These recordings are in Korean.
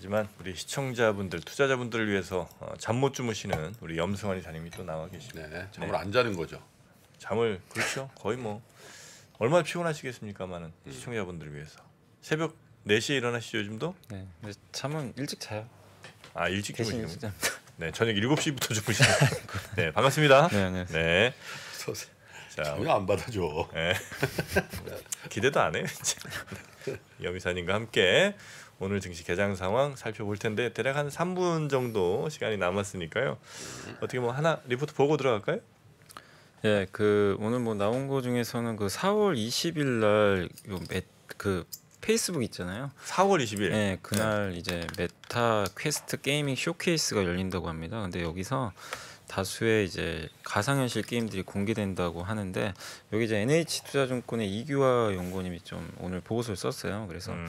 하지만 우리 시청자분들, 투자자분들을 위해서 어, 잠못 주무시는 우리 염승환이 사님이 또 나와 계시네. 네, 잠을 안 자는 거죠. 잠을 그렇죠. 거의 뭐 얼마나 피곤하시겠습니까만은 음. 시청자분들을 위해서 새벽 4시에 일어나시죠 요즘도? 네. 잠은 일찍 자요. 아 일찍 주무시는 네, 저녁 7시부터 주무시는. 네, 반갑습니다. 네, 네. 네. 자, 전혀 안 받아줘. 네. 기대도 안 해. 염이사님과 함께 오늘 증시 개장 상황 살펴볼 텐데 대략 한 3분 정도 시간이 남았으니까요. 어떻게 뭐 하나 리포트 보고 들어갈까요? 예, 그 오늘 뭐 나온 거 중에서는 그 4월 20일 날그 페이스북 있잖아요. 4월 20일. 네, 그날 이제 메타 퀘스트 게이밍 쇼케이스가 열린다고 합니다. 근데 여기서 다수의 이제 가상현실 게임들이 공개된다고 하는데 여기 이제 NH투자증권의 이규화 연구원님이 좀 오늘 보고서를 썼어요. 그래서 음.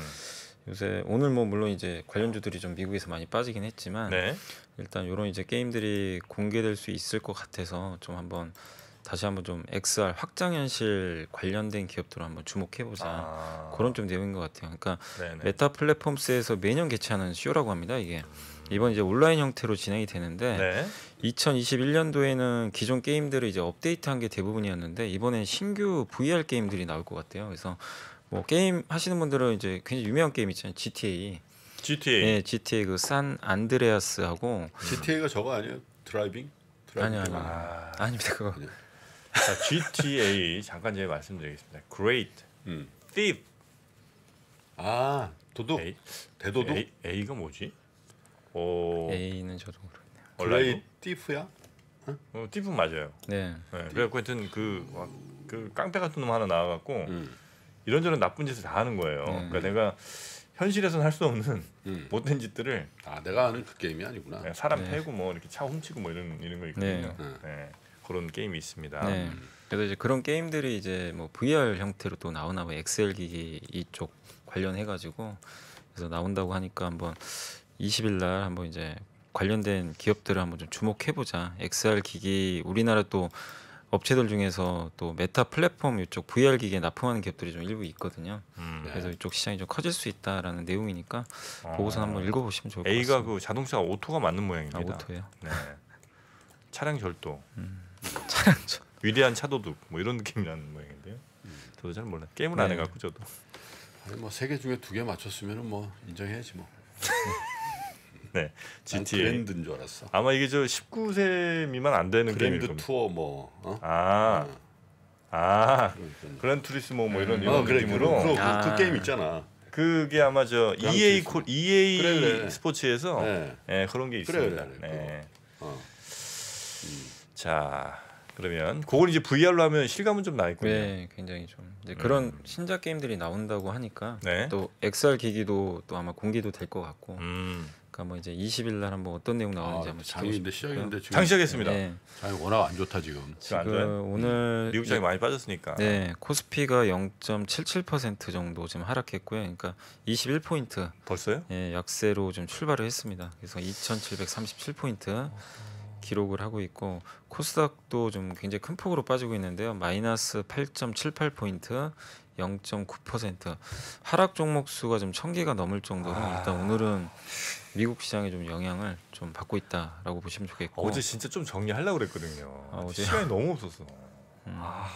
요새 오늘 뭐 물론 이제 관련주들이 좀 미국에서 많이 빠지긴 했지만 네. 일단 요런 이제 게임들이 공개될 수 있을 것 같아서 좀 한번 다시 한번 좀 XR 확장 현실 관련된 기업들을 한번 주목해 보자 아. 그런 좀 내용인 것 같아요. 그러니까 네네. 메타 플랫폼스에서 매년 개최하는 쇼라고 합니다. 이게 음. 이번 이제 온라인 형태로 진행이 되는데 네. 2021년도에는 기존 게임들을 이제 업데이트한 게 대부분이었는데 이번엔 신규 VR 게임들이 나올 것 같아요. 그래서 뭐 게임 하시는 분들은 이제 굉장히 유명한 게임 있잖아요. GTA. GTA. 예, 네, GTA 그 산 안드레아스하고 GTA가 저거 아니에요? 드라이빙? 드라이빙? 아니아니 아... 아닙니다. 그거. 네. 자, GTA 잠깐 제가 말씀드리겠습니다. Great 음. Thief. 아, 도둑. A? 대도둑? A, A가 뭐지? 오. A는 저도 모르겠네요. g r t h i e f 야 어, 어 Thief 맞아요. 네. 네. 그래 하여튼 그그 깡패 같은 놈 하나 나와 갖고 음. 이런저런 나쁜 짓을 다 하는 거예요. 음. 그러니까 내가 현실에서는 할 수 없는 음. 못된 짓들을 아 내가 아는 그 게임이 아니구나. 네, 사람 네. 패고 뭐 이렇게 차 훔치고 뭐 이런 이런 거 있거든요. 네. 네. 그런 게임이 있습니다. 네. 음. 그래서 이제 그런 게임들이 이제 뭐 VR 형태로 또 나오나 뭐 엑셀 기기 이쪽 관련해 가지고 그래서 나온다고 하니까 한번 20일 날 한번 이제 관련된 기업들을 한번 좀 주목해 보자. XR 기기 우리나라 또 업체들 중에서 또 메타 플랫폼 이쪽 VR 기계에 납품하는 기업들이 좀 일부 있거든요. 음. 그래서 네. 이쪽 시장이 좀 커질 수 있다라는 내용이니까 어. 보고서 한번 읽어보시면 좋을 것 A가 같습니다. A가 그 자동차 오토가 맞는 모양입니다. 아, 오토요? 네. 차량 절도. 음. 차량 절. 위대한 차도둑 뭐 이런 느낌이 나는 모양인데요. 음. 저도 잘 몰라. 게임을 네. 안 해갖고 저도. 아니 뭐세 개 중에 두 개 맞췄으면은 뭐 인정해야지 뭐. 네. GTA. 그랜드인 줄 알았어. 아마 이게 저 19세 미만 안 되는 그랜드 게임일 투어 뭐. 어? 아. 어. 아. 그러니까. 그랜 투리스모 뭐 이런 음. 이런 어, 그래, 느낌으로. 그, 그, 아. 그 게임 있잖아. 그게 아마 저 EA 콜 EA 그래, 스포츠에서 네. 네, 그런 게 있습니다. 그래, 네. 어. 음. 자 그러면 그걸 이제 VR로 하면 실감은 좀나겠군요 네, 굉장히 좀 이제 그런 음. 신작 게임들이 나온다고 하니까 네? 또 XR 기기도 또 아마 공개도 될 것 같고 음. 그러니까 뭐 이제 20일 날 한번 어떤 내용 나오는지 아, 한번 장인데 시작인데 네. 지금 장 시작했습니다. 네. 장이 워낙 안 좋다 지금. 그 지금, 오늘 미국 장이 많이 빠졌으니까. 네, 코스피가 0.77% 정도 지금 하락했고요. 그러니까 21포인트. 벌써요? 예, 약세로 좀 출발을 했습니다. 그래서 2,737포인트 기록을 하고 있고 코스닥도 좀 굉장히 큰 폭으로 빠지고 있는데요. 마이너스 8.78포인트 0.9% 하락 종목 수가 좀 천 개가 넘을 정도로 아. 일단 오늘은 미국 시장에 좀 영향을 좀 받고 있다라고 보시면 좋겠고 어제 진짜 좀 정리하려고 그랬거든요. 아, 어제? 시간이 너무 없었어. 음. 아,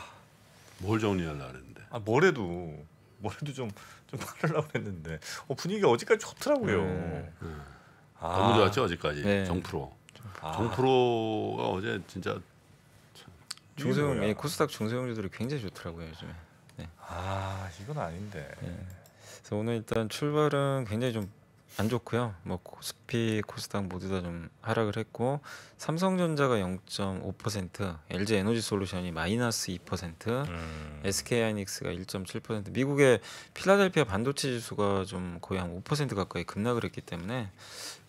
뭘 정리하려고 그랬는데? 아, 뭐래도 뭐래도 좀 좀 하려고그랬는데 어, 분위기가 어제까지 좋더라고요. 네. 음. 아. 너무 좋았죠 어제까지 네. 정프로. 아. 정프로가 어제 진짜 중소형 예, 코스닥 중소형주들이 굉장히 좋더라고요 요즘에. 네. 아 이건 아닌데. 네. 그래서 오늘 일단 출발은 굉장히 좀안 좋고요. 뭐 코스피, 코스닥 모두 다 좀 하락을 했고 삼성전자가 0.5%, LG 에너지 솔루션이 마이너스 2%, 음. SK 하이닉스가 1.7%. 미국의 필라델피아 반도체 지수가 좀 거의 한 5% 가까이 급락을 했기 때문에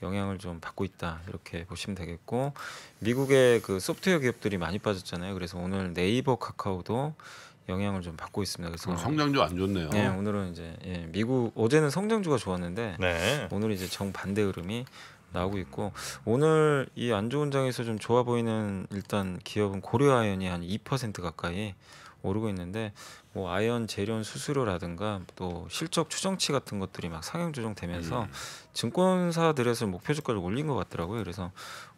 영향을 좀 받고 있다. 이렇게 보시면 되겠고 미국의 그 소프트웨어 기업들이 많이 빠졌잖아요. 그래서 오늘 네이버, 카카오도 영향을 좀 받고 있습니다. 그래서 어, 성장주 안 좋네요. 네, 오늘은 이제 예, 미국 어제는 성장주가 좋았는데 네. 오늘 이제 정 반대 흐름이 나오고 있고 오늘 이 안 좋은 장에서 좀 좋아 보이는 일단 기업은 고려아연이 한 2% 가까이 오르고 있는데 뭐 아연 재련 수수료라든가 또 실적 추정치 같은 것들이 막 상향 조정되면서 음. 증권사들에서 목표 주가를 올린 것 같더라고요. 그래서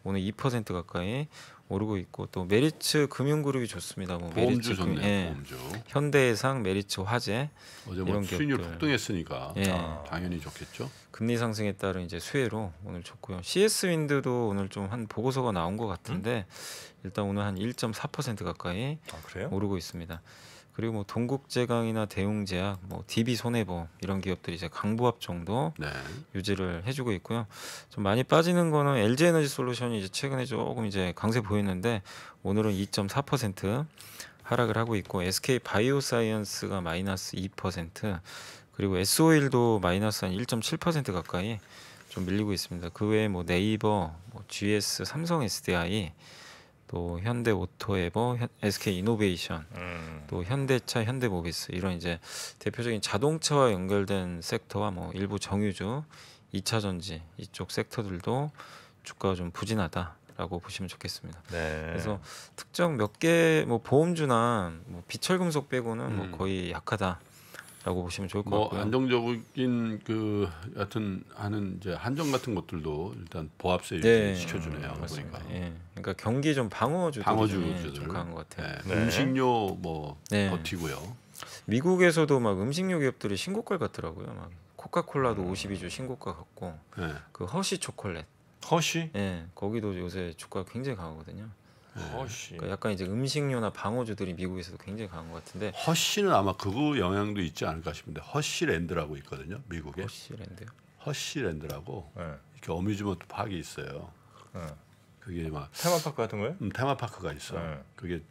오늘 2% 가까이 오르고 있고 또 메리츠 금융그룹이 좋습니다. 뭐 메리츠 금융, 예. 현대해상, 메리츠 화재 어제 뭐 이런 수익률 폭등했으니까 예. 아, 당연히 좋겠죠. 금리 상승에 따른 이제 수혜로 오늘 좋고요. CS 윈드도 오늘 좀 한 보고서가 나온 것 같은데 음? 일단 오늘 한 1.4% 가까이 아, 오르고 있습니다. 그리고 뭐 동국제강이나 대웅제약, 뭐 DB 손해보험 이런 기업들이 이제 강부합 정도 네. 유지를 해주고 있고요. 좀 많이 빠지는 거는 LG 에너지 솔루션이 이제 최근에 조금 이제 강세 보였는데 오늘은 2.4% 하락을 하고 있고 SK 바이오사이언스가 마이너스 2% 그리고 S5일도 마이너스 한1.7% 가까이 좀 밀리고 있습니다. 그 외에 뭐 네이버, 뭐 GS, 삼성 SDI 또 현대 오토에버, SK 이노베이션, 음. 또 현대차, 현대모비스 이런 이제 대표적인 자동차와 연결된 섹터와 뭐 일부 정유주, 2차 전지 이쪽 섹터들도 주가가 좀 부진하다라고 보시면 좋겠습니다. 네. 그래서 특정 몇 개 뭐 보험주나 뭐 비철금속 빼고는 뭐 음. 뭐 거의 약하다. 라고 보시면 좋을 것뭐 같고요. 안정적인 그여튼 하는 이제 한정 같은 것들도 일단 보합세 네. 시켜주네요. 음, 그러니까. 예. 그러니까 경기 좀 방어주 방어주 예, 좀 강한 것 같아요. 네. 네. 음식료 뭐 네. 버티고요. 미국에서도 막 음식료 기업들이 신고가를 갔더라고요. 막 코카콜라도 음. 52주 신고가 갔고 네. 그 허시 초콜릿 허시 예 거기도 요새 주가 굉장히 강하거든요. 허쉬. 그러니까 약간 이제 음식료나 방어주들이 미국에서도 굉장히 강한 것 같은데 허쉬는 아마 그거 영향도 있지 않을까 싶은데 허쉬랜드라고 있거든요 미국에 허쉬랜드요? 허쉬랜드라고 네. 이렇게 어뮤즈먼트 파악이 있어요 네. 그게 막 테마파크 같은 거예요? 음, 테마파크가 있어 네. 그게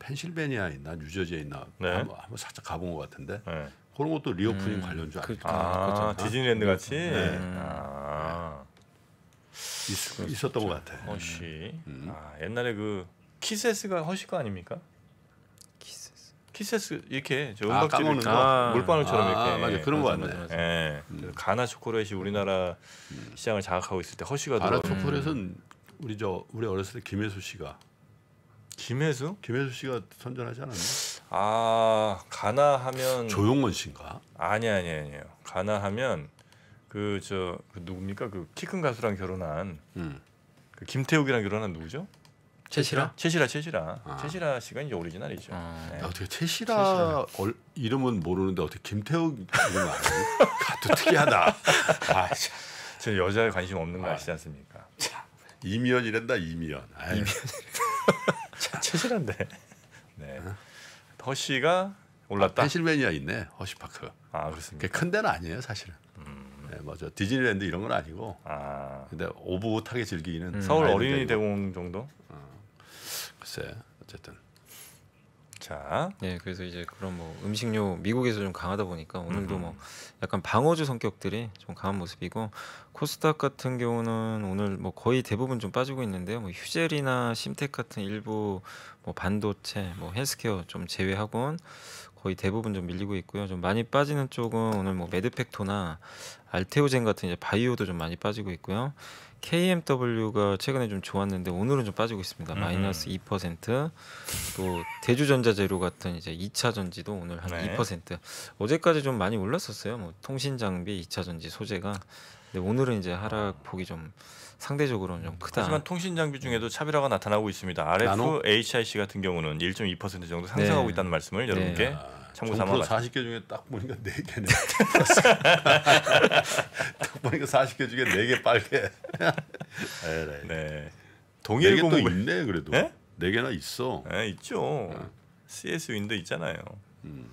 펜실베니아에 있나 뉴저지에 있나 네. 한번, 한번 살짝 가본 것 같은데 네. 그런 것도 리오프닝 음, 관련주 그, 아닐까 그, 아 디즈니랜드 같이? 네. 아. 있, 었던것 같아. 허쉬. 음. 음. 아 옛날에 그 키세스가 허쉬 거 아닙니까? 키세스. 키세스 이렇게 저 음박질 아, 아, 물방울처럼 아, 이렇게. 맞아 그런 거 같네. 예. 음. 그 가나 초콜릿이 우리나라 음. 시장을 장악하고 있을 때 허쉬가 가나 초콜릿은 우리 저 우리 어렸을 때 김혜수 씨가. 김혜수? 김혜수 씨가 선전하지 않았나? 아 가나 하면 조용원 씨인가? 아니 아니 아니요 가나 하면 그저 그 누굽니까 그키 큰 가수랑 결혼한 음. 그 김태욱이랑 결혼한 누구죠? 채시라? 채시라 채시라 아. 채시라 씨가 이제 오리지널이죠. 아. 네. 어떻게 채시라, 얼, 이름은 모르는데 어떻게 김태욱 이름 아니? 가도 특이하다. 아, 저 여자에 관심 없는 거 아시지 않습니까? 아, 참. 이미연이란다 이미연. 이미연. 채시라인데. 네. 어? 허씨가 올랐다. 아, 펜실베니아 있네 허쉬파크. 아 그렇습니다. 큰 데는 아니에요 사실은. 네, 맞아. 디즈니랜드 이런 건 아니고. 아. 근데 오붓하게 즐기는 음. 서울 어린이 대공 정도? 어. 글쎄, 어쨌든. 자. 네, 그래서 이제 그런 뭐 음식료 미국에서 좀 강하다 보니까 오늘도 음. 뭐 약간 방어주 성격들이 좀 강한 모습이고 코스닥 같은 경우는 오늘 뭐 거의 대부분 좀 빠지고 있는데요. 뭐 휴젤이나 심텍 같은 일부 뭐 반도체, 뭐 헬스케어 좀 제외하곤 거의 대부분 좀 밀리고 있고요. 좀 많이 빠지는 쪽은 오늘 뭐 메드팩토나 알테오젠 같은 이제 바이오도 좀 많이 빠지고 있고요. KMW가 최근에 좀 좋았는데 오늘은 좀 빠지고 있습니다. 마이너스 2%. 또 대주전자재료 같은 이제 2차 전지도 오늘 한 네. 2%. 어제까지 좀 많이 올랐었어요. 뭐 통신 장비, 2차 전지 소재가. 근데 오늘은 이제 하락폭이 좀 상대적으로는 좀 크다. 하지만 통신 장비 중에도 차별화가 나타나고 있습니다. RF, 나노? HIC 같은 경우는 1.2% 정도 네. 상승하고 네. 있다는 말씀을 여러분께 네. 참고 삼아. 40개 중에 딱 보니까 4 개네. 딱 보니까 40개 중에 4개 빨개. 네. 네. 동일 공부 있네 그래도. 네? 4개나 있어. 네, 있죠. 네. CS 윈도 있잖아요. 음.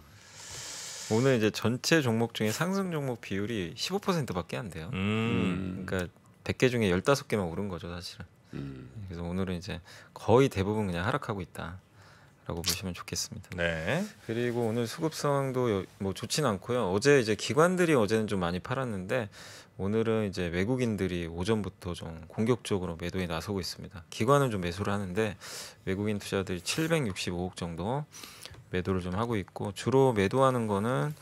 오늘 이제 전체 종목 중에 상승 종목 비율이 15%밖에 안 돼요. 음. 음. 그러니까 100개 중에 15개만 오른 거죠, 사실은. 음. 그래서 오늘은 이제 거의 대부분 그냥 하락하고 있다. 라고 보시면 좋겠습니다. 네. 그리고 오늘 수급 상황도 뭐 좋진 않고요. 어제 이제 기관들이 어제는 좀 많이 팔았는데 오늘은 이제 외국인들이 오전부터 좀 공격적으로 매도에 나서고 있습니다. 기관은 좀 매수를 하는데 외국인 투자들이 765억 정도 매도를 좀 하고 있고 주로 매도하는 거는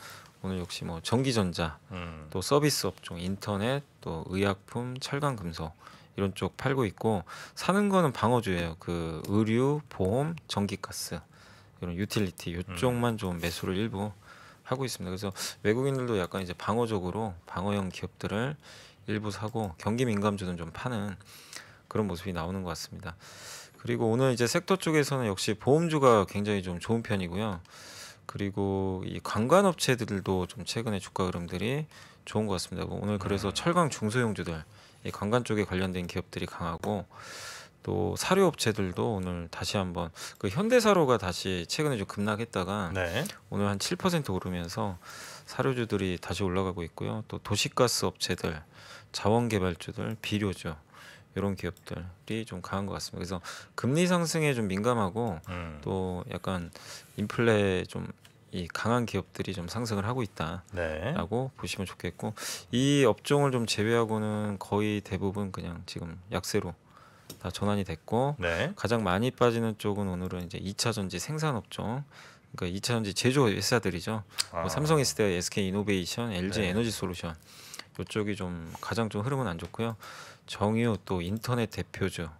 오늘 역시 뭐 전기전자, 음. 또 서비스 업종, 인터넷, 또 의약품, 철강금속 이런 쪽 팔고 있고 사는 거는 방어주예요. 그 의류, 보험, 전기가스 이런 유틸리티 이쪽만 좀 매수를 일부 하고 있습니다. 그래서 외국인들도 약간 이제 방어적으로 방어형 기업들을 일부 사고 경기 민감주는 좀 파는 그런 모습이 나오는 것 같습니다. 그리고 오늘 이제 섹터 쪽에서는 역시 보험주가 굉장히 좀 좋은 편이고요. 그리고 이 관관업체들도 좀 최근에 주가 흐름들이 좋은 것 같습니다. 뭐 오늘 그래서 네. 철강 중소형주들 관광 쪽에 관련된 기업들이 강하고 또 사료 업체들도 오늘 다시 한번 그 현대사로가 다시 최근에 좀 급락했다가 네. 오늘 한 7% 오르면서 사료주들이 다시 올라가고 있고요. 또 도시가스 업체들, 자원개발주들, 비료주 이런 기업들이 좀 강한 것 같습니다. 그래서 금리 상승에 좀 민감하고 음. 또 약간 인플레 좀이 강한 기업들이 좀 상승을 하고 있다라고 네. 보시면 좋겠고 이 업종을 좀 제외하고는 거의 대부분 그냥 지금 약세로 다 전환이 됐고 네. 가장 많이 빠지는 쪽은 오늘은 이제 2차 전지 생산 업종 그러니까 2차 전지 제조 회사들이죠. 뭐 아. 뭐 삼성 SDI, SK 이노베이션, LG 네. 에너지 솔루션 이쪽이 좀 가장 좀 흐름은 안 좋고요. 정유 또 인터넷 대표죠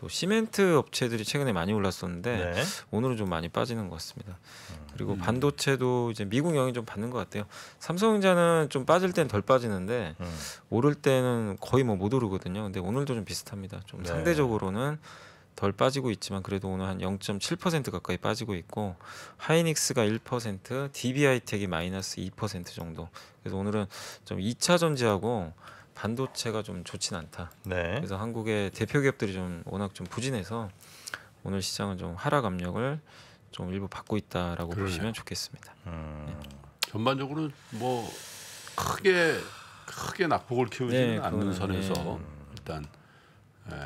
또 시멘트 업체들이 최근에 많이 올랐었는데 네. 오늘은 좀 많이 빠지는 것 같습니다. 음. 그리고 반도체도 이제 미국 영향이 좀 받는 것 같아요. 삼성전자는 좀 빠질 땐 덜 빠지는데 음. 오를 때는 거의 뭐 못 오르거든요. 근데 오늘도 좀 비슷합니다. 좀 네. 상대적으로는 덜 빠지고 있지만 그래도 오늘 한 0.7% 가까이 빠지고 있고 하이닉스가 1%, DBI텍이 마이너스 2% 정도. 그래서 오늘은 좀 2차 전지하고 반도체가 좀 좋진 않다. 네. 그래서 한국의 대표 기업들이 좀 워낙 좀 부진해서 오늘 시장은 좀 하락 압력을 좀 일부 받고 있다라고 그러네요. 보시면 좋겠습니다. 음. 네. 전반적으로 뭐 크게 크게 낙폭을 키우지는 네, 않는 선에서 네. 일단 예,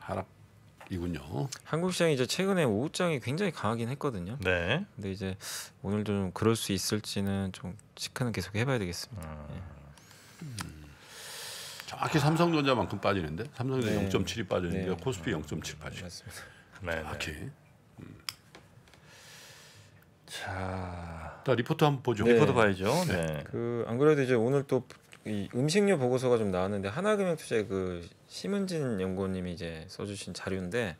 하락이군요. 한국 시장이 이제 최근에 오후장이 굉장히 강하긴 했거든요. 네. 근데 이제 오늘도 좀 그럴 수 있을지는 좀 체크는 계속 해봐야 되겠습니다. 음. 예. 정확히 아. 삼성전자만큼 빠지는데 삼성전자 네. 0.7이 빠지는데 네. 코스피 0.7 아, 빠지. 맞습니다. 네. 네. 정확히. 음. 자, 자 리포트 한번 보죠. 네. 리포트 봐야죠. 네. 네. 그안 그래도 이제 오늘 또 이 음식료 보고서가 좀 나왔는데 하나금융투자의 그 심은진 연구원님이 이제 써주신 자료인데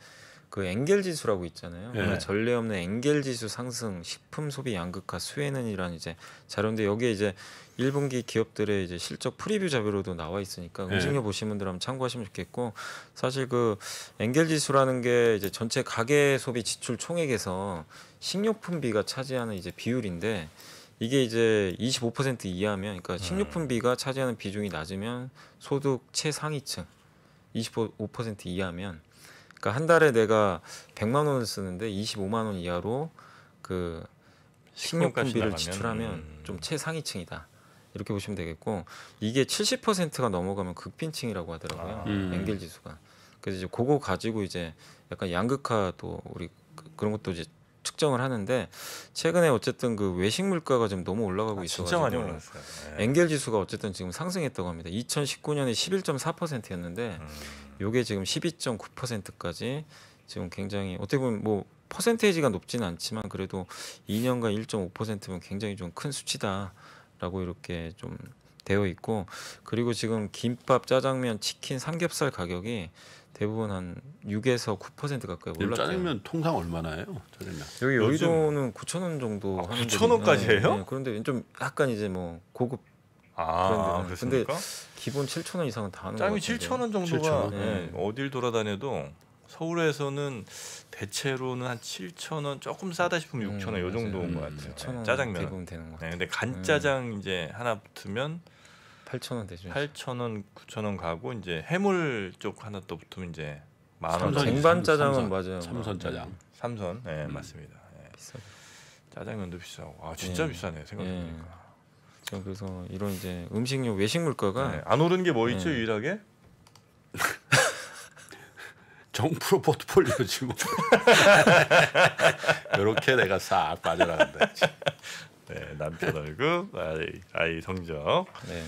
그 e 겔 지수라고 있잖아요. 네. 전례 없는 e 겔 지수 상승, 식품 소비 양극화, 수혜는이란 이제 자료인데 여기에 이제 1분기 기업들의 이제 실적 프리뷰 자료로도 나와 있으니까 음식해 예. 네. 보신 분들 한번 참고하시면 좋겠고 사실 그 엥겔 지수라는 게 이제 전체 가계 소비 지출 총액에서 식료품비가 차지하는 이제 비율인데 이게 이제 25% 이하면 그러니까 예. 식료품비가 차지하는 비중이 낮으면 소득 최상위층 25% 이하면 그러니까 한 달에 내가 100만 원을 쓰는데 25만 원 이하로 그 식료품비를 지출하면 음. 좀 최상위층이다. 이렇게 보시면 되겠고 이게 70%가 넘어가면 극빈층이라고 하더라고요. 아. 음. 앵겔 지수가. 그래서 이제 그거 가지고 이제 약간 양극화 또 우리 그, 그런 것도 이제 측정을 하는데 최근에 어쨌든 그 외식 물가가 좀 너무 올라가고 아, 있어가지고 진짜 많이 올랐어요. 네. 엥겔 지수가 어쨌든 지금 상승했다고 합니다. 2019년에 11.4%였는데 음. 요게 지금 12.9%까지 지금 굉장히 어떻게 보면 뭐 퍼센테이지가 높지는 않지만 그래도 2년간 1.5%면 굉장히 좀 큰 수치다라고 이렇게 좀 되어 있고 그리고 지금 김밥, 짜장면, 치킨, 삼겹살 가격이 대부분 한 6에서 9% 가까이 올랐죠. 짜장면 통상 얼마나 해요? 짜장면. 여기 여의도는 9,000원 정도 아, 하는 9,000원까지 해요? 네, 그런데 좀 약간 이제 뭐 고급 아, 그런데 기본 7 0원 이상은 다 하는 짜장면 7,000원 정도가 7,000원? 네. 음, 어딜 돌아다녀도 서울에서는 대체로는 한 7천 원 조금 싸다 싶으면 음, 6천 원요 정도인 음, 것 같아요. 네, 짜장면 대부분 되는 것 네, 같아요. 네, 근데 간짜장 음. 이제 하나 붙으면 8,000원 대죠. 8,000원, 9,000원 가고 이제 해물 쪽 하나 또 붙으면 이제 만 원. 쟁반 짜장은 맞아요. 삼선 네. 짜장. 삼선. 네, 음. 맞습니다. 네. 비싸. 짜장면도 비싸고. 아, 진짜 네. 비싸네요. 네. 생각해보니까. 네. 저 그래서 이런 이제 음식료 외식 물가가 네. 안 오른 게 뭐 있죠, 유일하게? 정프로 포트폴리오 지금 이렇게 내가 싹 빠져나간다. 네, 남편 월급, 아이, 아이 성적. 네.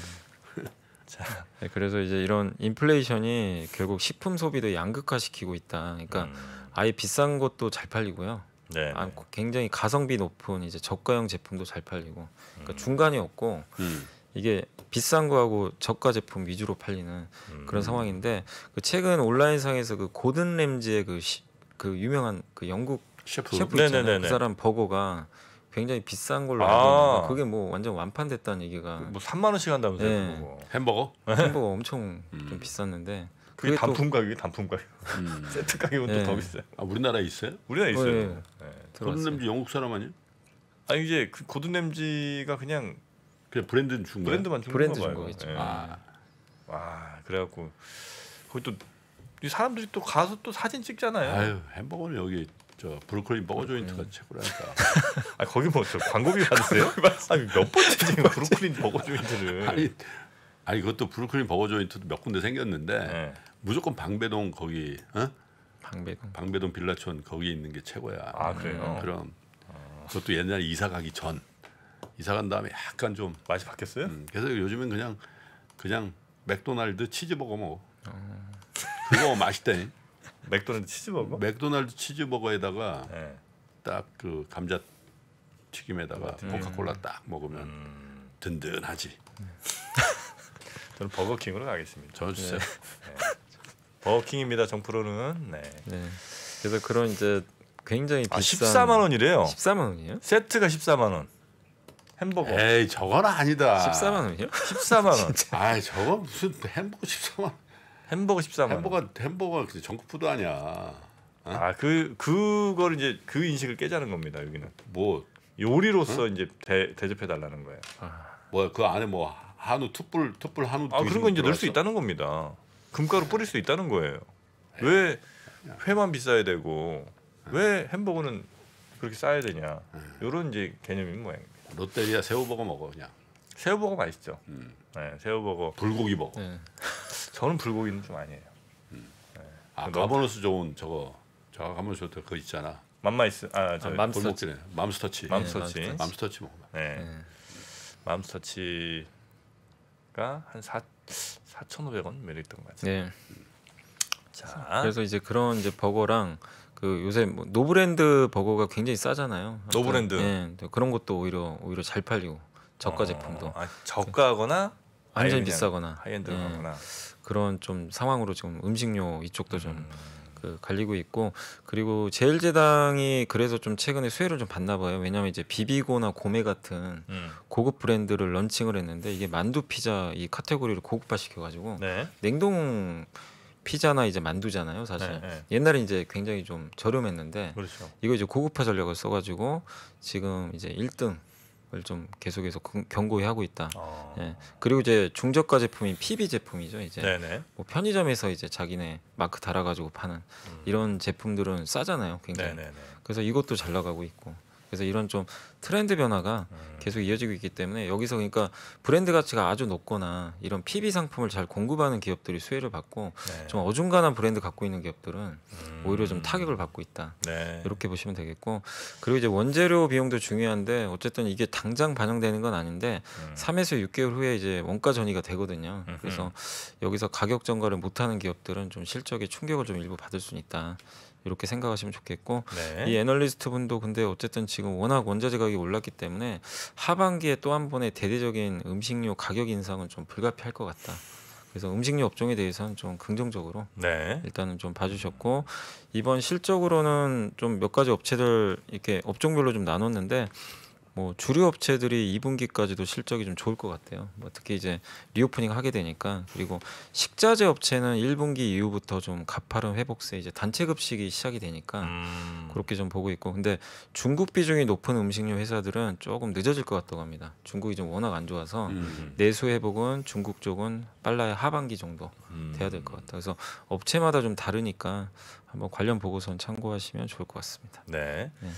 맞 네, 그래서 이제 이런 인플레이션이 결국 식품 소비도 양극화시키고 있다. 그러니까 음. 아예 비싼 것도 잘 팔리고요. 네, 아, 네. 굉장히 가성비 높은 이제 저가형 제품도 잘 팔리고. 그러니까 음. 중간이 없고 음. 이게 비싼 거하고 저가 제품 위주로 팔리는 그런 음. 상황인데 그 최근 온라인상에서 그 고든 램지의 그, 시, 그 유명한 그 영국 셰프, 셰프 있잖아요. 네네네네. 그 사람 버거가 굉장히 비싼 걸로 아. 알고 그게 뭐 완전 완판됐다는 얘기가 그 뭐 3만 원씩 한다면서요? 네. 뭐. 햄버거? 햄버거 엄청 음. 좀 비쌌는데 그게, 그게 단품 가격이 단품 가격. 음. 세트 가격은 또더 네. 비싸요. 아 우리나라에 있어요? 우리나라 에 있어요. 네. 네. 들어 고든램지 영국 사람 아니에요? 아니 이제 그 고든 냄지가 그냥 그냥 브랜드 준 거예요? 브랜드만 준 브랜드 준건요 거겠죠. 예. 네. 아와 그래갖고 거기 또 사람들이 또 가서 또 사진 찍잖아요. 아유 햄버거는 여기 저브루클린 버거 조인트가 네. 최고라니까. 아 거기 뭐저 광고비 받으세요? 아니 몇 번째 지금 브루클린 버거 조인트를. 아니, 아니 그것도 브루클린 버거 조인트도 몇 군데 생겼는데 네. 무조건 방배동 거기 어? 방배동 방배동 빌라촌 거기 있는 게 최고야. 아 그래요. 음, 그럼 아. 그것도 옛날에 이사 가기 전 이사 간 다음에 약간 좀 맛이 바뀌었어요? 음, 그래서 요즘엔 그냥 그냥 맥도날드 치즈버거 먹어. 아. 그거 맛있대. 맥도날드 치즈버거? 맥도날드 치즈버거에다가 네. 딱그 감자 튀김에다가 음. 코카콜라 딱 먹으면 음. 든든하지. 저는 버거킹으로 가겠습니다. 저 주세요. 네. 네. 버거킹입니다. 정프로는. 네. 네. 그래서 그런 이제 굉장히 아, 비싼 아, 14만 원이래요. 14만 원이에요? 세트가 14만 원. 햄버거. 에이, 저건 아니다. 14만 원이요? 14만 원. 아, 저거 무슨 햄버거 14만 원. 햄버거 14만 햄버거 햄버거 그 정크푸드 아니야. 어? 아그 그걸 이제 그 인식을 깨자는 겁니다 여기는. 뭐 요리로서 응? 이제 대, 대접해 달라는 거예요. 아. 뭐그 안에 뭐 한우 투불투불 한우. 아 그런 거 이제 넣을 수 있다는 겁니다. 금가루 뿌릴 수 있다는 거예요. 에이. 네. 왜 회만 비싸야 되고 에이. 네. 왜 햄버거는 그렇게 싸야 되냐 이런 네. 이제 개념인 모양입니다. 롯데리아 새우버거 먹어 그냥. 새우버거 맛있죠. 음. 네, 새우버거. 불고기 버거. 네. 저는 불고기는 좀 아니에요. 음. 네. 아 가버너스 좋은 저거 저 가버너스 좋다 그 있잖아. 맘마이스 아저 아, 아 맘스터치 맘스터치 네, 맘스터치 맘스터치 먹어봐. 네. 네. 맘스터치가 한 4, 4,500원 매력던것 같아요. 네. 음. 자. 그래서 이제 그런 이제 버거랑 그 요새 뭐 노브랜드 버거가 굉장히 싸잖아요. 노브랜드. 예, 그런 것도 오히려 오히려 잘 팔리고. 저가 어, 제품도 아, 저가거나 완전 히 비싸거나 하이엔드거나 예, 그런 좀 상황으로 지금 음식료 이쪽도 좀 음. 그 갈리고 있고 그리고 제일제당이 그래서 좀 최근에 수혜를 좀 받나 봐요. 왜냐하면 이제 비비고나 고메 같은 음. 고급 브랜드를 런칭을 했는데 이게 만두 피자 이 카테고리를 고급화 시켜가지고 네. 냉동 피자나 이제 만두잖아요, 사실. 네, 네. 옛날에 이제 굉장히 좀 저렴했는데 그렇죠. 이거 이제 고급화 전략을 써가지고 지금 이제 1등 좀 계속해서 경고히 하고 있다. 어. 예. 그리고 이제 중저가 제품인 PB 제품이죠. 이제 네네. 뭐 편의점에서 이제 자기네 마크 달아가지고 파는 음. 이런 제품들은 싸잖아요. 굉장히. 네네네. 그래서 이것도 잘 나가고 있고 그래서 이런 좀 트렌드 변화가 음. 계속 이어지고 있기 때문에 여기서 그러니까 브랜드 가치가 아주 높거나 이런 PB 상품을 잘 공급하는 기업들이 수혜를 받고 네. 좀 어중간한 브랜드 갖고 있는 기업들은 음. 오히려 좀 타격을 받고 있다. 네. 이렇게 보시면 되겠고 그리고 이제 원재료 비용도 중요한데 어쨌든 이게 당장 반영되는 건 아닌데 음. 3에서 6개월 후에 이제 원가 전이가 되거든요. 그래서 여기서 가격 전가를 못하는 기업들은 좀 실적에 충격을 좀 일부 받을 수 있다. 이렇게 생각하시면 좋겠고 네. 이 애널리스트 분도 근데 어쨌든 지금 워낙 원자재 가격이 올랐기 때문에 하반기에 또 한 번의 대대적인 음식료 가격 인상은 좀 불가피할 것 같다. 그래서 음식료 업종에 대해서는 좀 긍정적으로 네. 일단은 좀 봐주셨고 이번 실적으로는 좀 몇 가지 업체들 이렇게 업종별로 좀 나눴는데 뭐 주류 업체들이 2분기까지도 실적이 좀 좋을 것 같아요. 뭐 특히 이제 리오프닝 하게 되니까 그리고 식자재 업체는 1분기 이후부터 좀 가파른 회복세 이제 단체 급식이 시작이 되니까 음. 그렇게 좀 보고 있고 근데 중국 비중이 높은 음식료 회사들은 조금 늦어질 것 같다고 합니다. 중국이 좀 워낙 안 좋아서 음. 내수 회복은 중국 쪽은 빨라야 하반기 정도 음. 돼야 될 것 같다. 그래서 업체마다 좀 다르니까 한번 관련 보고서는 참고하시면 좋을 것 같습니다. 네. 네.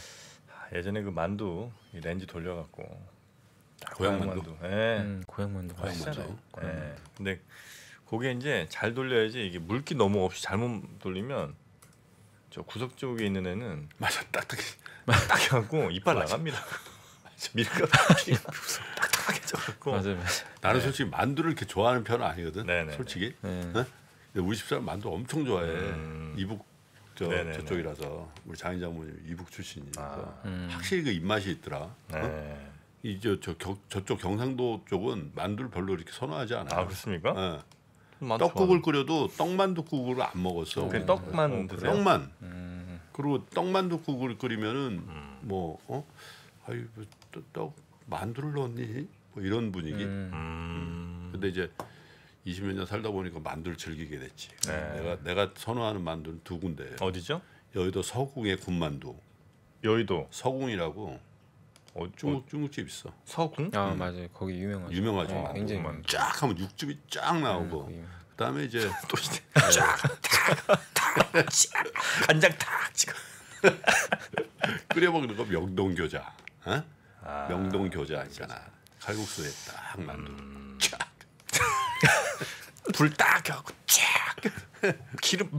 예전에 그 만두 이 렌즈 돌려갖고 고향 만두. 예. 음, 고향 만두. 고향 만두. 예. 근데 그게 이제 잘 돌려야지 이게 물기 너무 없이 잘못 돌리면 저 구석 쪽에 있는 애는 맞아 딱딱해 딱딱해갖고 이빨 나갑니다. 밀가루 딱딱해져갖고 맞아요, 맞아요. 나는 네. 솔직히 만두를 이렇게 좋아하는 편은 아니거든. 네네네. 네, 네. 솔직히 네. 네? 우리 집사람 만두 엄청 좋아해. 음. 이북 저, 저쪽이라서 우리 장인 장모님 이북 출신이라서 아, 음. 확실히 그 입맛이 있더라. 네. 어? 이제 저 겨, 저쪽 경상도 쪽은 만두를 별로 이렇게 선호하지 않아요. 아 그렇습니까? 네. 떡국을 끓여도 떡만둣국을 안 먹었어. 그냥 네. 떡만 어, 드세요? 떡만. 음. 그리고 떡만둣국을 끓이면은 음. 뭐 어? 아유 뭐떡 만두를 넣니? 었뭐 이런 분위기. 음. 근데 이제 2 0여년 살다 보니까 만두를 즐기게 됐지. 네. 내가 내가 선호하는 만두는 두 군데예요. 어디죠? 여의도 서궁의 군만두. 여의도 서궁이라고 어, 중국 중국집 있어. 서궁? 아 응. 음. 맞아요. 거기 유명하죠. 유명하죠. 어, 굉장히 만두. 쫙 하면 육즙이 쫙 나오고 음, 그다음에 이제 또 이제 네. 쫙탁탁 간장 탁 찍어. 끓여 먹는 거 명동 교자. 어? 아, 명동 교자 있잖아. 칼국수에 딱 만두 음. 쫙. 불딱 켜고 쫙 기름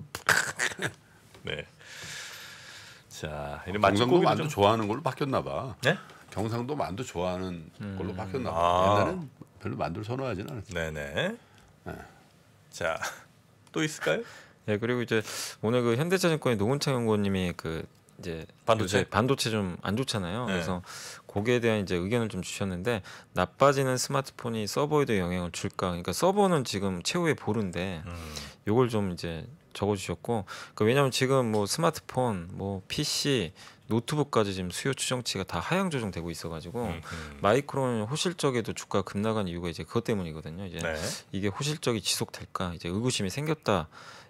네. 자, 이런 경상도 만두 좀... 좋아하는 걸로 바뀌었나 봐. 네? 경상도 만두 좋아하는 음... 걸로 바뀌었나 봐. 아. 옛날엔 별로 만두를 선호하지는 않았어요. 네네. 네. 자, 또 있을까요? 네, 그리고 이제 오늘 그 현대차증권의 노은창 연구원님이 그 이제 반도체 반도체 좀 안 좋잖아요. 네. 그래서 거기에 대한 이제 의견을 좀 주셨는데 나빠지는 스마트폰이 서버에도 영향을 줄까? 그러니까 서버는 지금 최후의 보루인데 음. 요걸 좀 이제 적어주셨고 그러니까 왜냐하면 지금 뭐 스마트폰, 뭐 PC, 노트북까지 지금 수요 추정치가 다 하향 조정되고 있어가지고 음, 음. 마이크론 호실적에도 주가 급락한 이유가 이제 그것 때문이거든요. 이제 네. 이게 호실적이 지속될까 이제 의구심이 생겼다.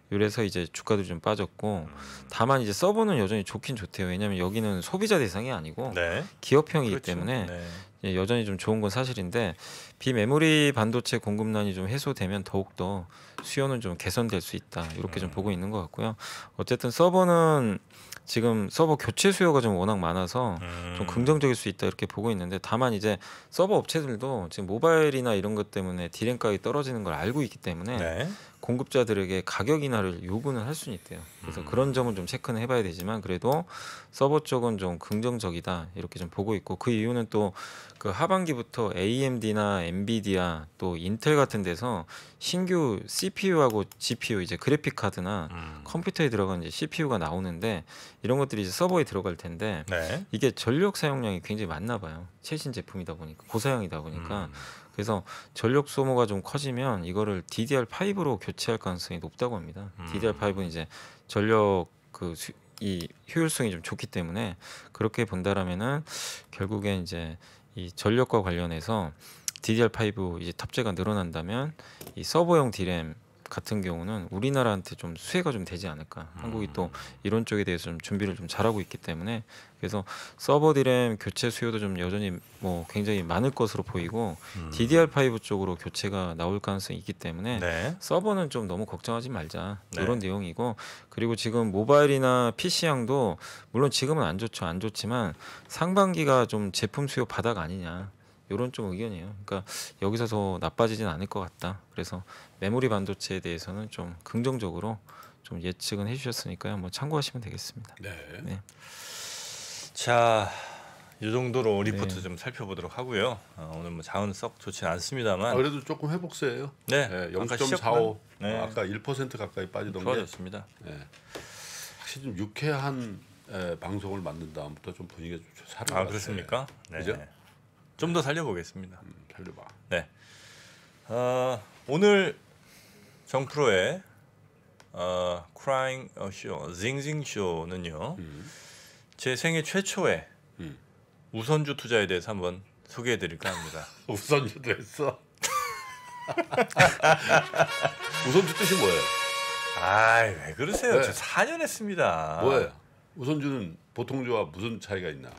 그래서 이제 주가도 좀 빠졌고 음. 다만 이제 서버는 여전히 좋긴 좋대요. 왜냐하면 여기는 소비자 대상이 아니고 네. 기업형이기 그렇죠. 때문에 네. 여전히 좀 좋은 건 사실인데 비메모리 반도체 공급난이 좀 해소되면 더욱 더 수요는 좀 개선될 수 있다 이렇게 음. 좀 보고 있는 것 같고요. 어쨌든 서버는 지금 서버 교체 수요가 좀 워낙 많아서 음. 좀 긍정적일 수 있다 이렇게 보고 있는데 다만 이제 서버 업체들도 지금 모바일이나 이런 것 때문에 디램 가격이 떨어지는 걸 알고 있기 때문에 네. 공급자들에게 가격 인하를 요구는 할 수는 있대요. 그래서 음. 그런 점은 좀 체크는 해봐야 되지만 그래도 서버 쪽은 좀 긍정적이다 이렇게 좀 보고 있고 그 이유는 또 그 하반기부터 AMD나 엔비디아 또 인텔 같은 데서 신규 CPU하고 GPU 이제 그래픽 카드나 음. 컴퓨터에 들어간 이제 CPU가 나오는데 이런 것들이 이제 서버에 들어갈 텐데 네. 이게 전력 사용량이 굉장히 많나 봐요. 최신 제품이다 보니까 고사양이다 보니까. 음. 그래서 전력 소모가 좀 커지면 이거를 DDR5로 교체할 가능성이 높다고 합니다. 음. DDR5는 이제 전력 그이 효율성이 좀 좋기 때문에 그렇게 본다라면은 결국엔 이제 이 전력과 관련해서 DDR5 이제 탑재가 늘어난다면 이 서버용 디램 같은 경우는 우리나라한테 좀 수혜가 좀 되지 않을까. 음. 한국이 또 이런 쪽에 대해서 좀 준비를 좀 잘하고 있기 때문에 그래서 서버 디램 교체 수요도 좀 여전히 뭐 굉장히 많을 것으로 보이고 음. DDR5 쪽으로 교체가 나올 가능성이 있기 때문에 네. 서버는 좀 너무 걱정하지 말자. 네. 이런 내용이고 그리고 지금 모바일이나 PC향도 물론 지금은 안 좋죠. 안 좋지만 상반기가 좀 제품 수요 바닥 아니냐. 이런 쪽 의견이에요. 그러니까 여기서 더 나빠지진 않을 것 같다. 그래서 메모리 반도체에 대해서는 좀 긍정적으로 좀 예측은 해주셨으니까요. 뭐 참고하시면 되겠습니다. 네. 네. 자, 이 정도로 네. 리포트 네. 좀 살펴보도록 하고요. 어, 오늘 뭐 자은 썩 좋지는 않습니다만 아, 그래도 조금 회복세예요. 네, 네 0.45. 네. 아까 1% 가까이 빠지던 좋아졌습니다. 게 좋아졌습니다. 네. 확실히 좀 유쾌한 에, 예, 방송을 만든 다음부터 좀 분위기가 좀 살을 아 그렇습니까? 네. 그죠? 네. 좀더 살려보겠습니다. 음, 살려봐. 네. 어, 오늘 정프로의 어, Crying Show, z i n 는요 음. 제 생애 최초의 음. 우선주 투자에 대해서 한번 소개해드릴까 합니다. 우선주도 했어. 우선주 뜻이 뭐예요? 아이 왜 그러세요? 네. 저 4년 했습니다. 뭐예요? 우선주는 보통주와 무슨 차이가 있나?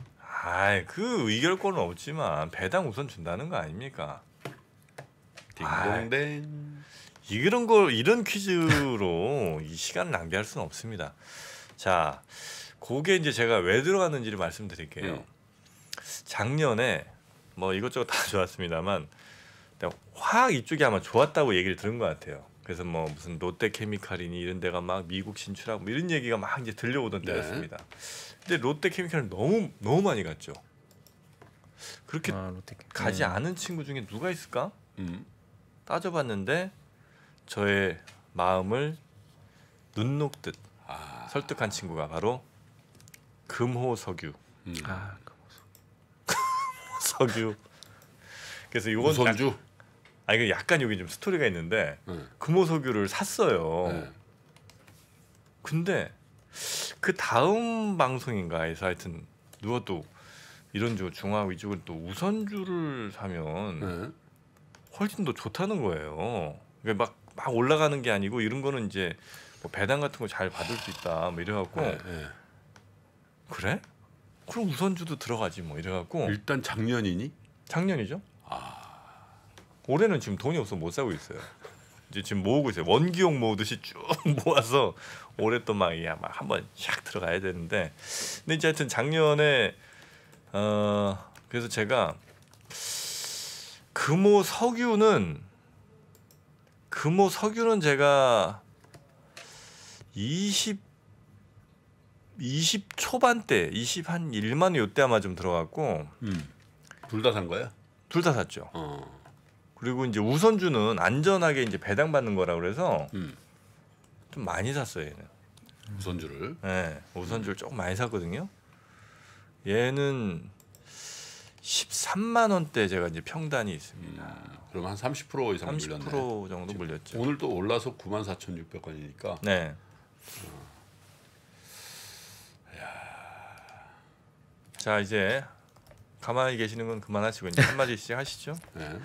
아이 그 의결권은 없지만 배당 우선 준다는 거 아닙니까? 딩동댕. 이런 걸 이런 퀴즈로 이 시간 낭비할 수는 없습니다. 자, 그게 이제 제가 왜 들어갔는지를 말씀드릴게요. 음. 작년에 뭐 이것저것 다 좋았습니다만 화학 이쪽이 아마 좋았다고 얘기를 들은 것 같아요. 그래서 뭐 무슨 롯데케미칼이니 이런 데가 막 미국 진출하고 뭐 이런 얘기가 막 이제 들려오던 네. 때였습니다. 네. 근데 롯데케미칼은 너무 너무 많이 갔죠. 그렇게 아, 가지 음. 않은 친구 중에 누가 있을까? 음. 따져봤는데 저의 마음을 눈 녹듯 아. 설득한 친구가 바로 금호석유. 음. 아, 금호석. 석유. 그래서 이건 우선주. 아니 그 약간 여기 좀 스토리가 있는데 네. 금호석유를 샀어요. 네. 근데 그 다음 방송인가에서 하여튼 누가 또 이런 저 중화 위쪽를또 우선주를 사면 네. 훨씬 더 좋다는 거예요. 그러니까 막, 막 올라가는 게 아니고 이런 거는 이제 뭐 배당 같은 거 잘 받을 수 있다 뭐 이래갖고 네, 네. 그래? 그럼 우선주도 들어가지 뭐 이래갖고 일단 작년이니? 작년이죠. 아. 올해는 지금 돈이 없어 못 사고 있어요. 이제 지금 모으고 있어요. 원기용 모으듯이 쭉 모아서 올해 또막 이야 막 한번 샥 들어가야 되는데 근데 이제 하여튼 작년에 어 그래서 제가 금호 석유는 금호 석유는 제가 20 20 초반대 20한 1만 요때 아마 좀 들어갔고 음. 둘 다 산거예요둘 다 샀죠. 어. 그리고 이제 우선주는 안전하게 이제 배당받는 거라 그래서 음. 좀 많이 샀어요 얘는. 우선주를. 네, 우선주를 조금 많이 샀거든요. 얘는 13만 원대 제가 이제 평단이 있습니다. 음, 그럼 한30% 이상 30% 물렸네. 30% 정도 물렸죠. 오늘 또 올라서 9만 4 6 0원이니까 네. 자 이제 가만히 계시는 건 그만하시고 이제 한마디씩 하시죠. 네.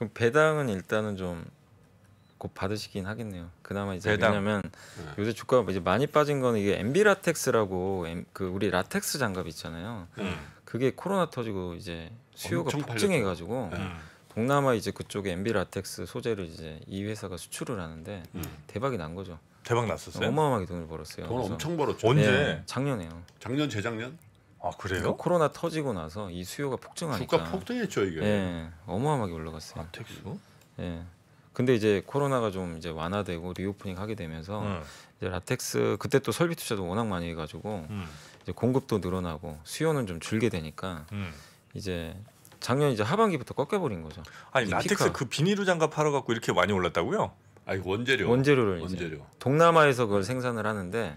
그럼 배당은 일단은 좀 곧 받으시긴 하겠네요. 그나마 이제 배당. 왜냐면 네. 요새 주가 이제 많이 빠진 거는 이게 m 비 라텍스라고 그 우리 라텍스 장갑 있잖아요. 음. 그게 코로나 터지고 이제 수요가 폭증해 가지고 음. 네. 동남아 이제 그쪽에 m 비 라텍스 소재를 이제 이 회사가 수출을 하는데 음. 대박이 난 거죠. 대박 났었어요. 어마어마하게 돈을 벌었어요. 돈 그래서. 엄청 벌었죠. 네, 언제? 네, 작년에요. 작년 재작년? 아 그래요? 코로나 터지고 나서 이 수요가 폭증하니까 주가 폭등했죠 이게. 예, 어마어마하게 올라갔어요. 아텍스? 예. 근데 이제 코로나가 좀 이제 완화되고 리오프닝 하게 되면서 음. 이제 라텍스 그때 또 설비 투자도 워낙 많이 해가지고 음. 이제 공급도 늘어나고 수요는 좀 줄게 되니까 음. 이제 작년 이제 하반기부터 꺾여버린 거죠. 아니 라텍스 피카. 그 비닐로 장갑 팔아 갖고 이렇게 많이 올랐다고요? 아니 원재료. 원재료를 원재료. 동남아에서 그걸 생산을 하는데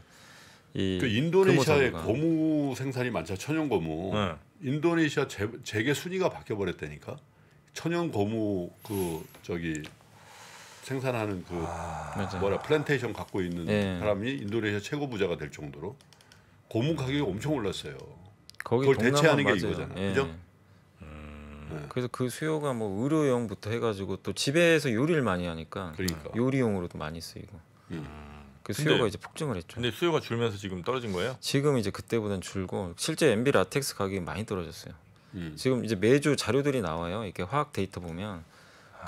그 인도네시아의 고무 생산이 많죠. 천연 고무. 네. 인도네시아 재, 재계 순위가 바뀌어 버렸다니까. 천연 고무 그 저기 생산하는 그 아, 뭐라 플랜테이션 갖고 있는 네. 사람이 인도네시아 최고 부자가 될 정도로 고무 가격이 엄청 올랐어요. 그걸 대체하는 게 맞아요. 이거잖아요. 예. 그죠? 음. 네. 그래서 그 수요가 뭐 의료용부터 해가지고 또 집에서 요리를 많이 하니까 그러니까. 요리용으로도 많이 쓰이고. 음. 그 수요가 근데, 이제 폭증을 했죠. 근데 수요가 줄면서 지금 떨어진 거예요? 지금 이제 그때보다는 줄고 실제 MB 라텍스 가격이 많이 떨어졌어요. 음. 지금 이제 매주 자료들이 나와요. 이렇게 화학 데이터 보면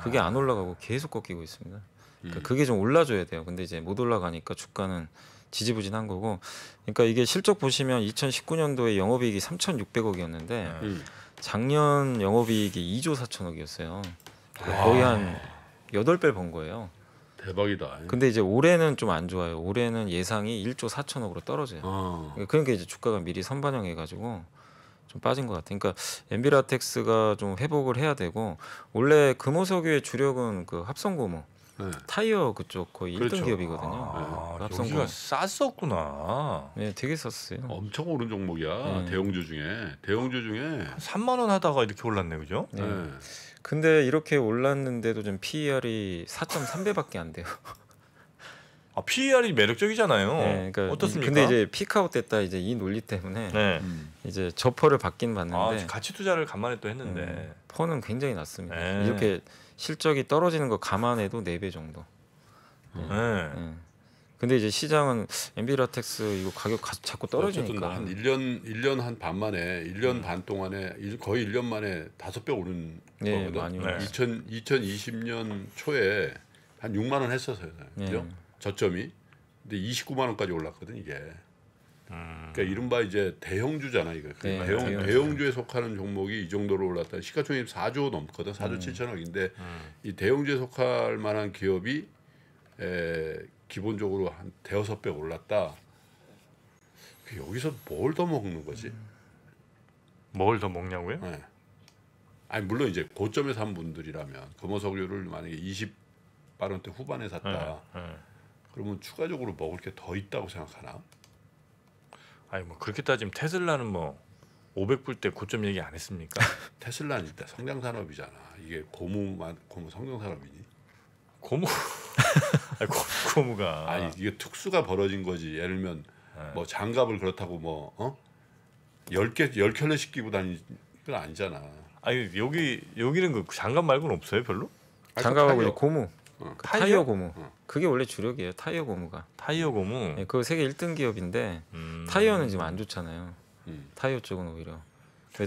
그게 안 올라가고 계속 꺾이고 있습니다. 그러니까 음. 그게 좀 올라줘야 돼요. 근데 이제 못 올라가니까 주가는 지지부진한 거고. 그러니까 이게 실적 보시면 2019년도에 영업이익이 3,600억이었는데 음. 예. 작년 영업이익이 2조 4천억이었어요. 그러니까 거의 한 여덟 배 번 거예요. 대박이다. 근데 이제 올해는 좀 안 좋아요. 올해는 예상이 1조 4천억으로 떨어져요. 어. 그러니까 이제 주가가 미리 선반영해 가지고 좀 빠진 것 같아요. 그러니까 엔비라텍스가 좀 회복을 해야 되고 원래 금호석유의 주력은 그 합성고무 네. 타이어 그쪽 거의 그렇죠. 1등 기업이거든요. 아, 네. 아, 성공 여기가 쌌었구나. 네, 되게 쌌어요. 엄청 오른 종목이야. 네. 대형주 중에. 대형주 중에 3만 원 하다가 이렇게 올랐네. 그죠? 네. 네. 근데 이렇게 올랐는데도 좀 PER이 4.3배밖에 안 돼요. 아, PER이 매력적이잖아요. 네, 그러니까 어떻습니까? 근데 이제 피카웃 됐다 이제 이 논리 때문에 네. 이제 저퍼를 받긴 아, 받는데 아, 같이 투자를 간만에 또 했는데 네, 퍼는 굉장히 낮습니다. 네. 이렇게 실적이 떨어지는 거 감안해도 네 배 정도. 네. 네. 네. 근데 이제 시장은 엔비라텍스 이거 가격 가, 자꾸 떨어지니까 한 1년 1년 한반 만에 1년 음. 반 동안에 거의 1년 만에 다섯 배 오른 네, 거거든. 많2000 2020년 초에 한 6만 원 했었어요. 그죠? 저점이. 근데 29만 원까지 올랐거든, 이게. 아. 그러니까 이른바 이제 대형주잖아 이거. 네, 그러니 대형 대형주에 속하는 종목이 이 정도로 올랐다. 시가총액 4조 넘거든. 4조 음. 7천억인데 음. 이 대형주에 속할 만한 기업이 에, 기본적으로 한 대여섯 배 올랐다. 그 여기서 뭘 더 먹는 거지? 뭘 더 먹냐고요? 네. 아니 물론 이제 고점에 산 분들이라면 금호석류를 만약에 20만 원대 후반에 샀다. 네, 네, 그러면 추가적으로 먹을 게 더 있다고 생각하나? 아니 뭐 그렇게 따지면 테슬라는 뭐 500불 때 고점 얘기 안 했습니까? 테슬라는 일단 성장 산업이잖아. 이게 고무만 고무 성장 산업이니? 고무 아니, 고, 무가 아니 이게 특수가 벌어진 거지. 예를 들면 네. 뭐 장갑을 그렇다고 뭐 어? 10개 10켤레씩 끼고 다니는 건 아니잖아. 아니 여기 여기는 그 장갑 말고는 없어요, 별로? 그 장갑하고 고무. 어. 그 타이어? 타이어? 고무. 어. 그게 원래 주력이에요. 타이어 고무가. 타이어 고무. 네, 그 세계 1등 기업인데 음. 타이어는 지금 안 좋잖아요. 음. 타이어 쪽은 오히려.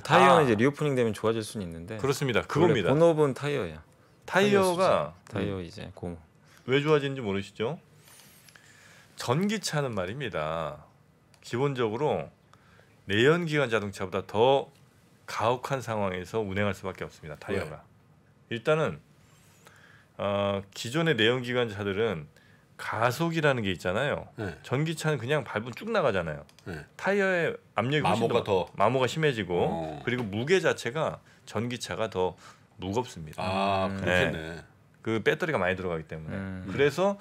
타이어는 아. 이제 리오프닝 되면 좋아질 수는 있는데. 그렇습니다. 그겁니다. 본업은 타이어예요. 타이어가 타이어, 음. 타이제 고무. 왜 좋아지는지 모르시죠? 전기차는 말입니다. 기본적으로 내연기관 자동차보다 더 가혹한 상황에서 운행할 수밖에 없습니다. 타이어가. 네. 일단은 어, 기존의 내연기관차들은 가속이라는 게 있잖아요. 네. 전기차는 그냥 밟으면 쭉 나가잖아요. 네. 타이어의 압력이 마모가 더, 마모가 심해지고 어. 그리고 무게 자체가 전기차가 더 무겁습니다. 아 음. 그렇겠네. 네. 그 배터리가 많이 들어가기 때문에 음. 그래서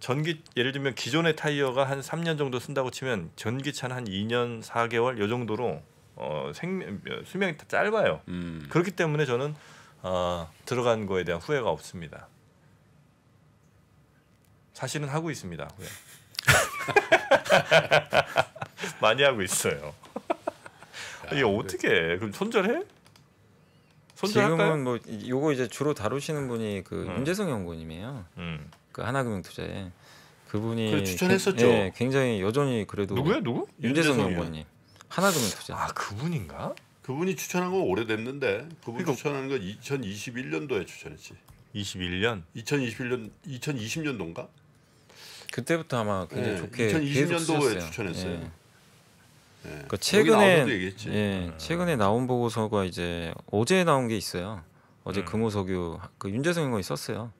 전기 예를 들면 기존의 타이어가 한 3년 정도 쓴다고 치면 전기차는 한 2년 4개월 요 정도로 어, 생 수명이 짧아요. 음. 그렇기 때문에 저는 어, 들어간 거에 대한 후회가 없습니다. 사실은 하고 있습니다. 후회. 많이 하고 있어요. 아, 이게 어떻게 해? 그럼 손절해? 손절할까요? 지금은 뭐 요거 이제 주로 다루시는 분이 그 음. 윤재성 연구원님이에요. 음. 그 하나금융투자에 그분이 추천했었죠. 예, 굉장히 여전히 그래도 누구야 누구? 윤재성 연구원님. 하나금융투자. 아 그분인가? 그분이 추천한 건 오래됐는데 그분 그러니까, 추천한 건 2021년도에 추천했지. 21년? 2021년 2020년도인가? 그때부터 아마 굉장히 네, 좋게 2020년도에 추천했어요. 예. 예. 그러니까 최근에 예, 예, 최근에 나온 보고서가 이제 어제 나온 게 있어요. 어제 음. 금호석유 그 윤재성 의원이 썼어요.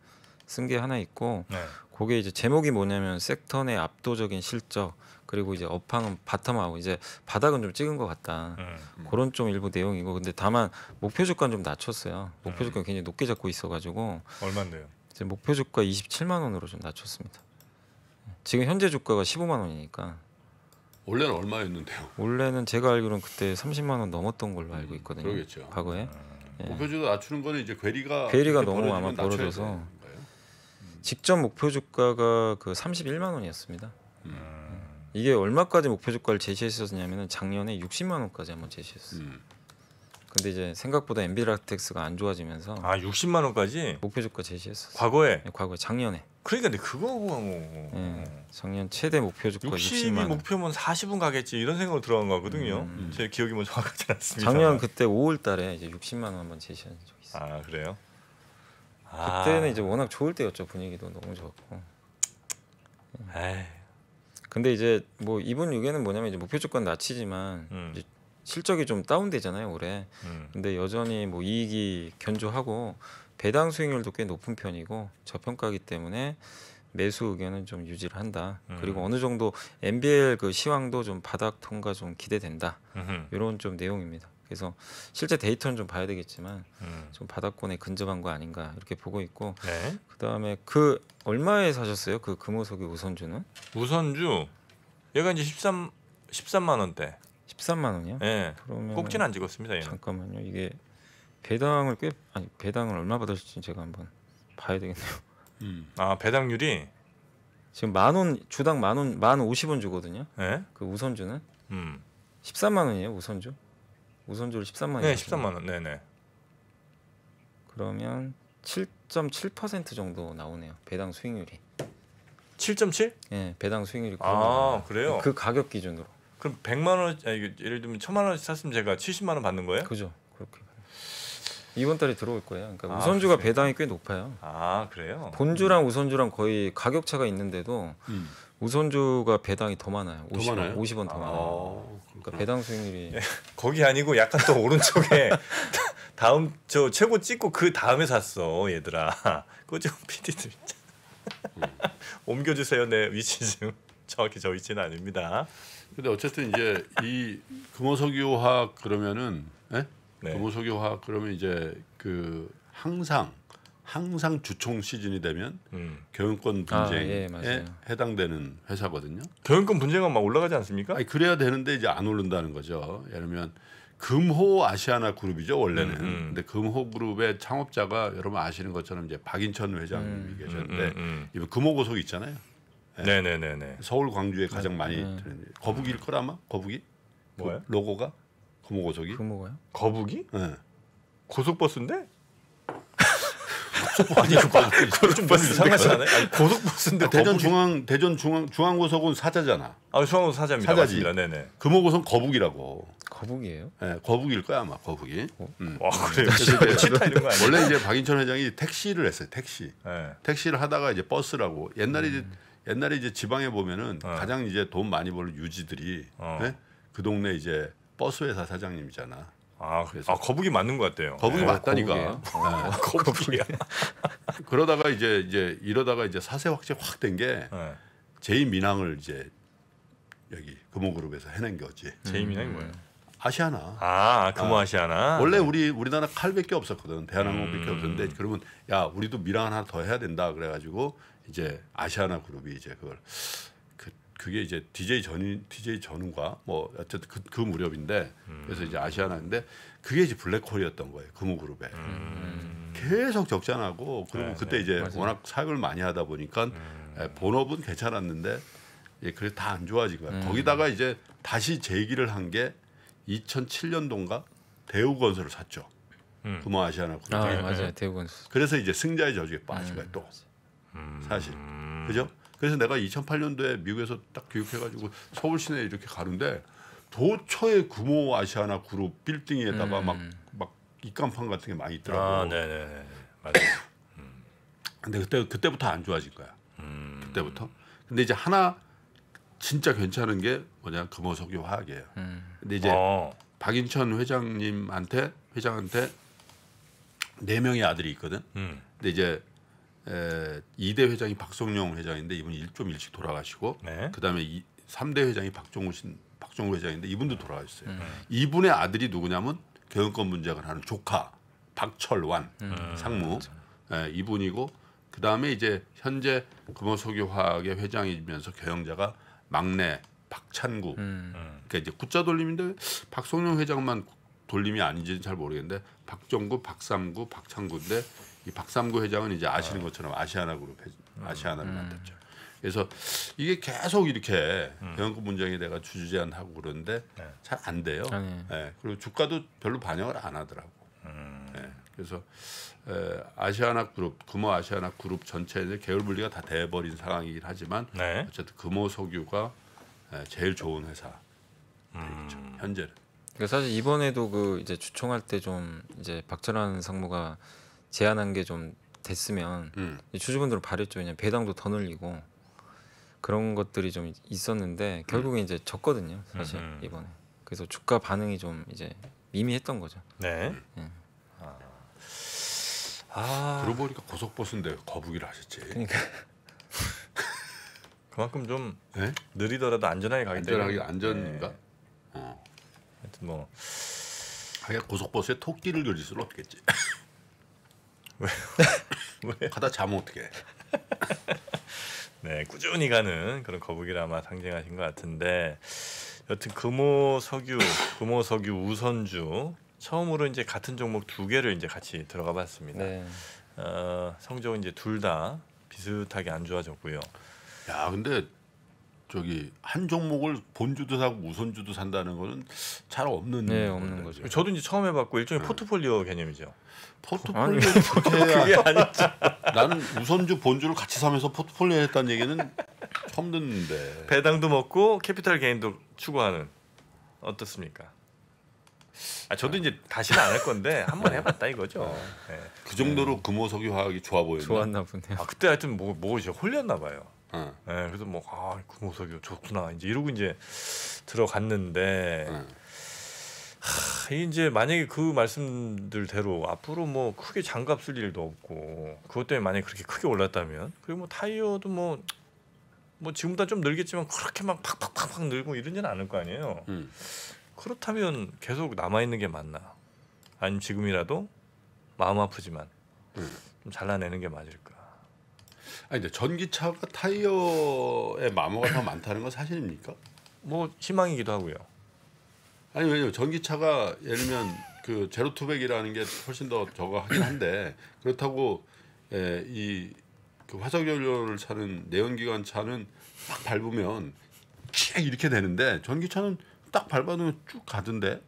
쓴 게 하나 있고 네. 그게 이제 제목이 뭐냐면 섹터 내 압도적인 실적 그리고 이제 업황은 바텀하고 이제 바닥은 좀 찍은 것 같다. 음. 그런 좀 일부 내용이고 근데 다만 목표 주가는 좀 낮췄어요. 목표 주가 음. 굉장히 높게 잡고 있어가지고 얼마인데요? 이제 목표 주가 27만 원으로 좀 낮췄습니다. 지금 현재 주가가 15만 원이니까 원래는 얼마였는데요? 원래는 제가 알기로는 그때 30만 원 넘었던 걸로 알고 음, 있거든요. 그러겠죠. 과거에 음. 예. 목표주도 낮추는 거는 이제 괴리가 괴리가 너무 아마 벌어져서 직접 목표 주가가 그 31만 원이었습니다. 음. 음. 이게 얼마까지 목표 주가를 제시했었냐면 작년에 60만 원까지 한번 제시했어요. 음. 근데 이제 생각보다 엔비라텍스가 안 좋아지면서 아 60만 원까지 목표 주가 제시했었어요. 과거에 네, 과거에 작년에. 그러니까 근데 그거가 뭐 네, 작년 최대 목표 주가 60이 60만 목표면 40은 가겠지 이런 생각으로 들어간 거거든요. 음, 음. 제 기억이 뭐 정확하지 않습니다. 작년 그때 5월달에 이제 60만 원 한번 제시한 적있어아 그래요? 그때는 아. 이제 워낙 좋을 때였죠 분위기도 너무 좋았고. 에이. 근데 이제 뭐 이번 6회는 뭐냐면 이제 목표 주권 낮치지만 음. 실적이 좀 다운되잖아요 올해. 음. 근데 여전히 뭐 이익이 견조하고 배당 수익률도 꽤 높은 편이고 저평가기 때문에 매수 의견은 좀 유지를 한다. 음. 그리고 어느 정도 MBL 그 시황도 좀 바닥 통과 좀 기대된다. 음흠. 이런 좀 내용입니다. 그래서 실제 데이터는 좀 봐야 되겠지만 음. 좀 바닥권에 근접한 거 아닌가 이렇게 보고 있고 네. 그다음에 그 얼마에 사셨어요? 그 금호석이 우선주는? 우선주 얘가 이제 13 13만 원대. 13만 원이요? 네. 예. 그러면 꼭지는 안 찍었습니다. 얘는. 잠깐만요. 이게 배당을 꽤 아니 배당을 얼마 받으실지 제가 한번 봐야 되겠네요. 음. 아 배당률이 지금 만 원 주당 만 원 만 오십 원 주거든요. 네? 그 우선주는 음. 13만 원이에요 우선주. 우선주으로 13만 원. 네, 13만 원. 네, 네. 그러면 7.7% 정도 나오네요. 배당 수익률이. 7.7? 예, 네, 배당 수익률이. 아, 그래요? 그 가격 기준으로. 그럼 100만 원 아니, 예를 들면 1000만 원 샀으면 제가 70만 원 받는 거예요? 그죠. 그렇게. 이번 달에 들어올 거예요. 그러니까 아, 우선주가 그렇군요. 배당이 꽤 높아요. 아, 그래요? 본주랑 우선주랑 거의 가격 차가 있는데도 음. 우선주가 배당이 더 많아요. 50, 더 많아요? 50원 더 아, 많아요. 그러니까 배당 수익률이 예, 거기 아니고 약간 또 오른쪽에 다음 저 최고 찍고 그 다음에 샀어 얘들아. 그좀 PD들 음. 옮겨주세요 내 위치 좀 정확히 저 위치는 아닙니다. 근데 어쨌든 이제 이 금호석유화학 그러면은 에? 예? 네? 금호석유화학 그러면 이제 그 항상 항상 주총 시즌이 되면 음. 경영권 아, 분쟁에 아, 예, 해당되는 회사거든요. 경영권 분쟁은 막 올라가지 않습니까? 아니, 그래야 되는데 이제 안 오른다는 거죠. 예를 들면 금호 아시아나 그룹이죠 원래는. 음, 음. 근데 금호 그룹의 창업자가 여러분 아시는 것처럼 이제 박인천 회장님이 음, 계셨는데 음, 음, 이번 금호 고속 있잖아요. 네. 예. 네네네 서울 광주에 가장 많이 드는 거북이일 걸 아마 거북이 뭐요? 그 로고가 금호 고속이 금호가요? 거북이? 네. 고속버스인데? 아니 그좀 이상하지 않아요? 고속버스인데 대전 중앙 대전 중앙 중앙고속은 사자잖아. 아 중앙고속 사자입니다. 사자지. 맞습니다. 네네. 금호고선 거북이라고. 거북이에요? 네, 거북일 거야 아마 거북이. 어? 음. 와 음. 그래요? 치타 이런 거 아니야? 원래 이제 박인천 회장이 택시를 했어요. 택시. 네. 택시를 하다가 이제 버스라고 옛날에 음. 이제 옛날에 이제 지방에 보면은 네. 가장 이제 돈 많이 버는 유지들이 어. 네? 그 동네 이제 버스 회사 사장님이잖아. 아, 그래서 아, 거북이 맞는 것 같아요. 거북이 네, 맞다니까. 네. 어, 거북이야. 거북이야. 그러다가 이제 이제 이러다가 이제 사세 확제 확된게 네. 제이민항을 이제 여기 금호그룹에서 해낸 거지. 제이민항이 음. 뭐예요? 아시아나. 아, 금호 아, 시아나 원래 네. 우리 우리나라 칼밖에 없었거든. 대한항공밖에 음. 없었는데 그러면 야 우리도 미랑 하나 더 해야 된다 그래가지고 이제 아시아나 그룹이 이제 그걸 그게 이제 DJ 전인 DJ 전후가 뭐 어쨌든 그, 그 무렵인데 음. 그래서 이제 아시아나인데 그게 이제 블랙홀이었던 거예요 금호 그룹에 음. 계속 적자나고 그리고 네, 그때 네, 이제 맞아요. 워낙 사역을 많이 하다 보니까 음. 예, 본업은 괜찮았는데 예, 그래 다안 좋아진 거야 음. 거기다가 이제 다시 재기를 한 게2 0 0 7년동인가 대우건설을 샀죠 음. 금호 아시아나 그룹 아, 네, 맞아요 예. 대우건설 그래서 이제 승자의 저주에 빠진 음. 거야 또 사실 그죠? 그래서 내가 2008년도에 미국에서 딱 교육해가지고 서울 시내 에 이렇게 가는데 도처의 구모 아시아나 그룹 빌딩에다가 막막 음. 입간판 같은 게 많이 아, 있더라고. 아, 네, 네네 맞아. 요 음. 근데 그때 그때부터 안 좋아진 거야. 음. 그때부터. 근데 이제 하나 진짜 괜찮은 게 뭐냐 금호석유 화학이에요. 음. 근데 이제 어. 박인천 회장님한테 회장한테 네 명의 아들이 있거든. 음. 근데 이제 에, 2대 회장이 박성용 회장인데 이분이 좀 일찍 돌아가시고 네. 그다음에 이, 3대 회장이 박종우 신 박종우 회장인데 이분도 돌아가셨어요. 음. 네. 이분의 아들이 누구냐면 경영권 문제학을 하는 조카 박철완 음. 상무 에, 음. 예, 이분이고 그다음에 이제 현재 금호석유화학의 회장이면서 경영자가 막내 박찬구 음. 그러니까 이제 구자 돌림인데 박성용 회장만 돌림이 아닌지는 잘 모르겠는데 박정구 박삼구 박창구인데 이 박삼구 회장은 이제 아시는 아. 것처럼 아시아나그룹 음. 아시아나를 만들죠 음. 그래서 이게 계속 이렇게 음. 병역금 문장이 내가 주주 제한하고 그러는데 네. 잘안 돼요. 아, 네. 예, 그리고 주가도 별로 반영을 안 하더라고. 음. 네. 그래서 아시아나 그룹 금호 아시아나 그룹 전체에 계열 분리가 다 돼버린 상황이긴 하지만 네. 어쨌든 금호 석유가 제일 좋은 회사 되겠죠 현재는. 그러니 사실 이번에도 그 이제 주총할 때 좀 이제 박철환 상무가 제한한 게 좀 됐으면 음. 주주분들은 바랬죠. 그냥 배당도 더 늘리고 그런 것들이 좀 있었는데 결국에 음. 이제 졌거든요. 사실 음 이번에. 그래서 주가 반응이 좀 이제 미미했던 거죠. 네. 네. 아. 아. 그 보니까 고속버스인데 거북이를 하셨지. 그러니까. 그만큼 좀 네? 느리더라도 안전하게 가기 안전하게 때문에 안전인가? 네. 어. 하여튼 뭐 하여간 고속버스에 토끼를 그릴 수는 없겠지. 왜? 왜? 가다 자면 어떻게? 네, 꾸준히 가는 그런 거북이를 아마 상징하신 것 같은데 여튼 금호 석유, 금호 석유 우선주 처음으로 이제 같은 종목 두 개를 이제 같이 들어가 봤습니다. 네. 어, 성적은 이제 둘 다 비슷하게 안 좋아졌고요. 야, 근데 저기 한 종목을 본주도 사고 우선주도 산다는 거는 잘 없는 네 없는 거죠. 저도 이제 처음 해봤고 일종의 네. 포트폴리오 개념이죠. 포트폴리오 그게 아니지. 나는 우선주 본주를 같이 사면서 포트폴리오 했다는 얘기는 처음 듣는데. 배당도 먹고 캐피탈 개인도 추구하는 어떻습니까? 아 저도 네. 이제 다시는 안 할 건데 한번 네. 해봤다 이거죠. 어. 네. 그 정도로 네. 금호석유 화학이 좋아 보였나? 좋았나 보네요. 아 그때 하여튼 뭐뭐 뭐, 뭐 홀렸나 봐요. 네. 네, 그래서 뭐 아, 구모석이 좋구나 이제 이러고 이제 들어갔는데 네. 하, 이제 만약에 그 말씀들대로 앞으로 뭐 크게 장갑 쓸 일도 없고 그것 때문에 만약에 그렇게 크게 올랐다면 그리고 뭐 타이어도 뭐뭐 뭐 지금보다 좀 늘겠지만 그렇게 막 팍팍팍팍 늘고 이런지는 않을 거 아니에요. 음. 그렇다면 계속 남아 있는 게 맞나? 아니면 지금이라도 마음 아프지만 음. 좀 잘라내는 게 맞을까? 아니 근데 전기차가 타이어에 마모가 더 많다는 건 사실입니까? 뭐 희망이기도 하고요. 아니 왜냐 전기차가 예를 들면 그 제로 투백이라는 게 훨씬 더 저거 하긴 한데 그렇다고 예, 이그 화석 연료를 차는 내연기관 차는 막 밟으면 칙 이렇게 되는데 전기차는 딱밟아놓쭉 가던데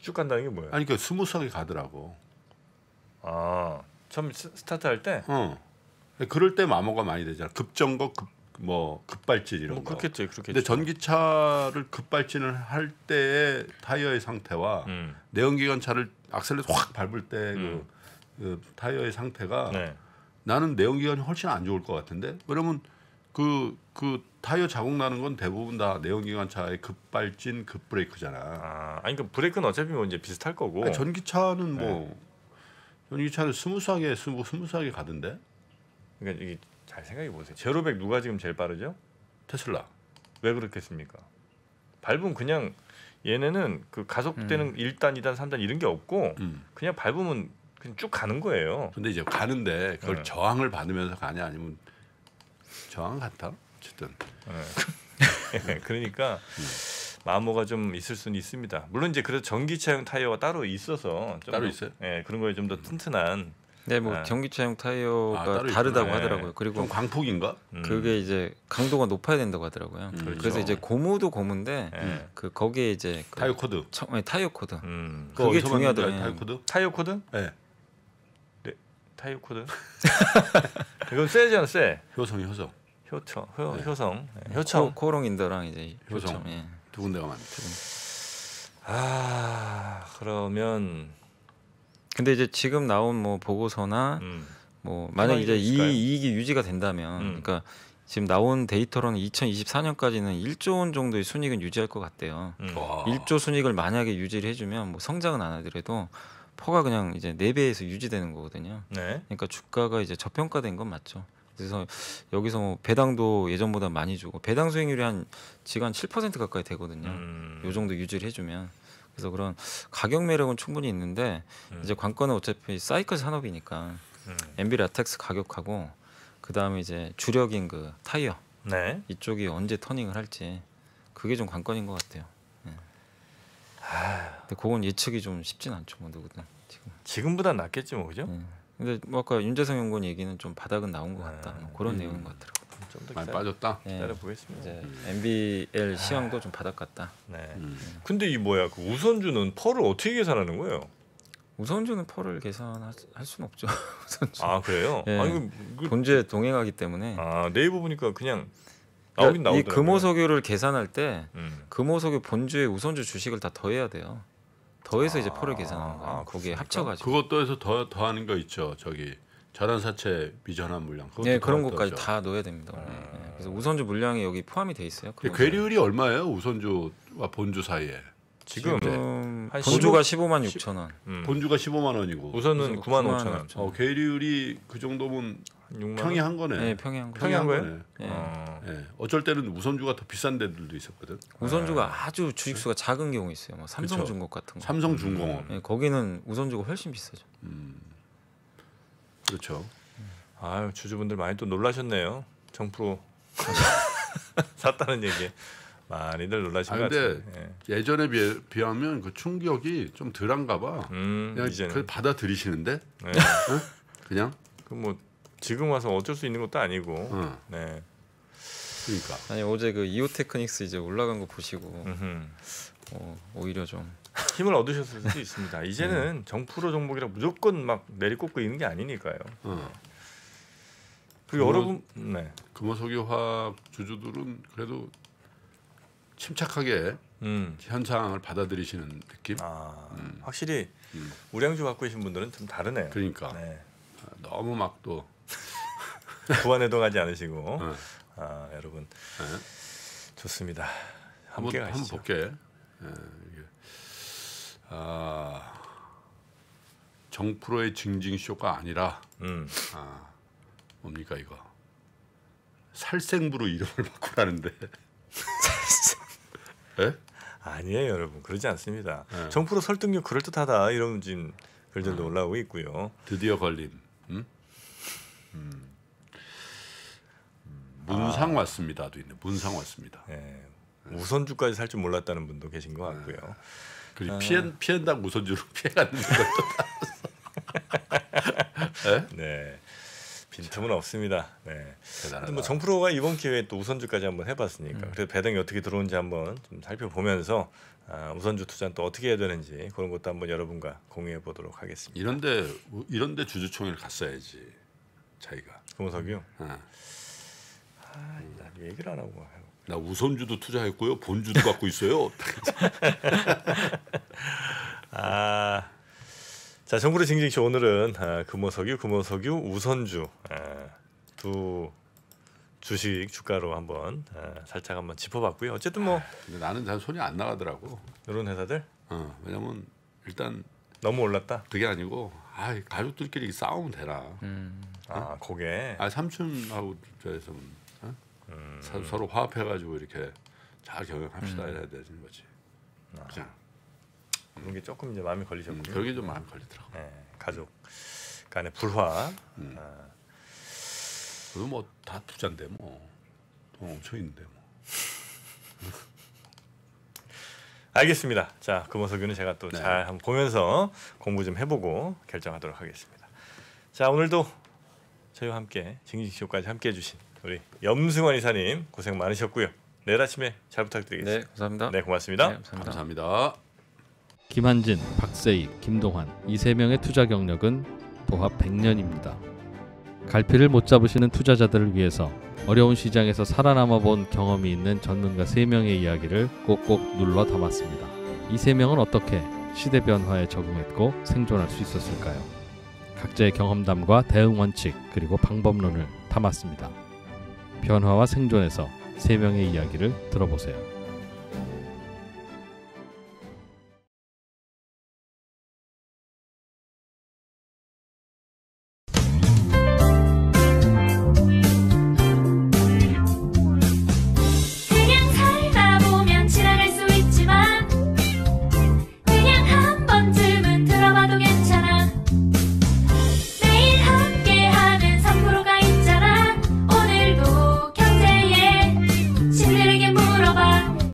쭉 간다는 게 뭐예요? 아니 그 스무스하게 가더라고. 아 처음 스타트 할때 어. 네, 그럴 때 마모가 많이 되잖아. 급정거, 급, 뭐 급발진 이런 뭐 거. 그렇겠지, 그렇겠지. 근데 전기차를 급발진을 할 때의 타이어의 상태와 음. 내연기관 차를 악셀레터 확 밟을 때그 음. 그 타이어의 상태가 네. 나는 내연기관이 훨씬 안 좋을 것 같은데 그러면 그그 그 타이어 자국 나는 건 대부분 다 내연기관 차의 급발진 급브레이크잖아. 아, 아니 그 브레이크는 어차피 뭐 이제 비슷할 거고. 아니, 전기차는 뭐 네. 전기차는 스무스하게 스무 스무스하게 가던데. 그러니까 이게 잘 생각해 보세요. 제로백 누가 지금 제일 빠르죠? 테슬라. 왜 그렇겠습니까? 밟으면 그냥 얘네는 그 가속되는 음. 1단, 2단, 3단 이런 게 없고 음. 그냥 밟으면 그냥 쭉 가는 거예요. 근데 이제 가는데 그걸 네. 저항을 받으면서 가냐 아니면 저항 같아? 어쨌든. 네. 그러니까 음. 마모가 좀 있을 수는 있습니다. 물론 이제 그래서 전기차용 타이어가 따로 있어서 따로 있어요. 예, 그런 거에 좀더 음. 튼튼한 네, 뭐 네. 예. 전기차용 타이어가 아, 다르다고 있 예. 하더라고요. 그리고 광폭인가? 음. 그게 음. 이제 강도가 높아야 된다고 하더라고요. 음. 그래서 그렇죠. 이제 고무도 고무인데 네. 그 거기에 이제 그 타이어 코드. 처, 네, 타이어 코드. 음. 그게 중요하더라고요. 타이어 코드? 타이어 코드? 네. 네. 타이어 코드. 그건 세잖아, 세. 효성, 효성. 효청, 효, 네. 효성. 네. 네, 효청. 코, 롱인더랑 이제 효청. 효청. 예. 두 군데가 많죠. 아, 그러면 근데 이제 지금 나온 뭐 보고서나 음. 뭐 만약 이제 있을까요? 이 이익이 유지가 된다면 음. 그러니까 지금 나온 데이터로는 2024년까지는 1조 원 정도의 순익은 유지할 것 같대요. 음. 1조 순익을 만약에 유지를 해주면 뭐 성장은 안 하더라도 퍼가 그냥 이제 네 배에서 유지되는 거거든요. 네. 그러니까 주가가 이제 저평가된 건 맞죠. 그래서 여기서 뭐 배당도 예전보다 많이 주고 배당 수익률이 한 지금 한7% 가까이 되거든요. 음. 요 정도 유지를 해주면 그래서 그런 가격 매력은 충분히 있는데 음. 이제 관건은 어차피 사이클 산업이니까 음. MB 라텍스 가격하고 그 다음에 이제 주력인 그 타이어 네. 이쪽이 언제 터닝을 할지 그게 좀 관건인 것 같아요. 네. 근데 그건 예측이 좀 쉽진 않죠, 뭐 누구든 지금. 지금보다 낫겠지 뭐 그죠? 네. 근데 뭐 아까 윤재성 연구원 얘기는 좀 바닥은 나온 것 같다 아. 뭐 그런 음. 내용인 것 같더라고요. 좀더 많이 빠졌다. 네. 기다려 보겠습니다. 이제 MBL 음. 아. 시황도 좀 바닥같다. 네. 음. 근데 이 뭐야 그 우선주는 펄을 어떻게 계산하는 거예요? 우선주는 펄을 계산할 수는 없죠. 우선주. 아 그래요? 예. 아니 그, 본주 동행하기 때문에. 아 네이버 보니까 그냥 그러니까 나오긴 나오더라고이 금호석유를 계산할 때 음. 금호석유 본주의 우선주 주식을 다 더해야 돼요. 더해서 아, 이제 펄을 계산하는 거 아, 거기에 합쳐가지고. 그것도 해서 더 더하는 거 있죠. 저기 자단사채 미전환 물량. 네 그런 것까지 다 넣어야 됩니다. 아. 네. 그래서 우선주 물량이 여기 포함이 돼 있어요. 괴리율이 얼마예요? 우선주와 본주 사이에. 지금 네. 본주가 15, 만 6천 원. 음. 본주가 15만 원이고 우선은 9만 5천 원. 어, 계리율이 그 정도면 평이한 거네. 네, 평이한 거. 평이한 거예요? 네. 아. 네. 어쩔 때는 우선주가 더 비싼 데들도 있었거든. 우선주가 네. 아. 주 주식 수가 작은 경우 있어요. 뭐 삼성중공업 같은 거. 삼성중공업. 네, 거기는 우선주가 훨씬 비싸죠. 음. 그렇죠. 아 주주분들 많이 또 놀라셨네요. 정프로 샀다는 얘기 많이들 놀라신 아, 것 같아요. 예. 전에 비해, 하면그 충격이 좀 덜한가 봐. 음, 그냥 그 받아들이시는데 네. 그냥 그뭐 지금 와서 어쩔 수 있는 것도 아니고. 어. 네. 그러니까 아니 어제 그 이오테크닉스 이제 올라간 거 보시고 어, 오히려 좀 힘을 얻으셨을 수도 있습니다. 이제는 정프로 종목이라 무조건 막 내리꽂고 있는 게 아니니까요. 어. 그 여러분, 네. 금호석유화학 주주들은 그래도 침착하게 음. 현상을 받아들이시는 느낌. 아, 음. 확실히 음. 우량주 갖고 계신 분들은 좀 다르네요. 그러니까 네. 아, 너무 막또 부안에도 가지 않으시고 네. 아, 여러분 네. 좋습니다. 함께 한번, 가시죠. 한번 볼게. 예. 어, 아, 정프로의 징징쇼가 아니라 음. 아, 뭡니까 이거 살생부로 이름을 바꾸라는데 예? 아니에요 여러분 그러지 않습니다 네. 예. 정프로 설득력 그럴듯하다 이런 지 글들도 음. 올라오고 있고요 드디어 걸림 음? 음? 음. 문상 아. 왔습니다도 있네 문상 왔습니다 네. 우선주까지 살 줄 몰랐다는 분도 계신 것 네. 같고요 네. 그리 아. 피해, 피한다 우선주로 피해가는 것도 예? 네? 빈틈은 자, 없습니다. 네. 대단하다. 뭐 정프로가 이번 기회에 또 우선주까지 한번 해봤으니까 음. 그래서 배당이 어떻게 들어오는지 한번 좀 살펴보면서 아, 우선주 투자는 또 어떻게 해야 되는지 그런 것도 한번 여러분과 공유해 보도록 하겠습니다. 이런데 이런데 주주총회를 갔어야지 자기가. 금호석이요? 응. 아, 난 얘기를 안 하고. 나 우선주도 투자했고요. 본주도 갖고 있어요. 아. 자, 정부의 징징쇼 오늘은 아, 금호석유, 금호석유, 우선주 아, 두 주식 주가로 한번 아, 살짝 한번 짚어봤고요. 어쨌든 뭐근 아, 나는 잘 손이 안 나가더라고. 이런 회사들? 어, 왜냐면 일단 너무 올랐다. 그게 아니고 아 가족들끼리 싸우면 되나. 음. 아, 그게. 아 삼촌하고 저에서 음. 서로 화합해가지고 이렇게 잘 경영합시다 음. 해야 되는 거지. 아. 그냥 그런 게 조금 이제 마음이 걸리셨군요. 음, 그런 게좀 마음 걸리더라고. 네, 가족 간의 불화. 음. 아. 뭐다 부자인데 뭐돈 엄청 있는데 뭐. 알겠습니다. 자, 금호석유는 제가 또잘 네. 한번 보면서 공부 좀 해보고 결정하도록 하겠습니다. 자, 오늘도 저희와 함께 징징쇼까지 함께해 주신 우리 염승환 이사님 고생 많으셨고요. 내일 아침에 잘 부탁드리겠습니다. 네, 감사합니다. 네, 고맙습니다. 네, 감사합니다. 감사합니다. 김한진, 박세희, 김동환 이 세 명의 투자 경력은 도합 100년입니다. 갈피를 못 잡으시는 투자자들을 위해서 어려운 시장에서 살아남아 본 경험이 있는 전문가 3명의 이야기를 꼭꼭 눌러 담았습니다. 이 3명은 어떻게 시대 변화에 적응했고 생존할 수 있었을까요? 각자의 경험담과 대응 원칙 그리고 방법론을 담았습니다. 변화와 생존에서 세 명의 이야기를 들어보세요.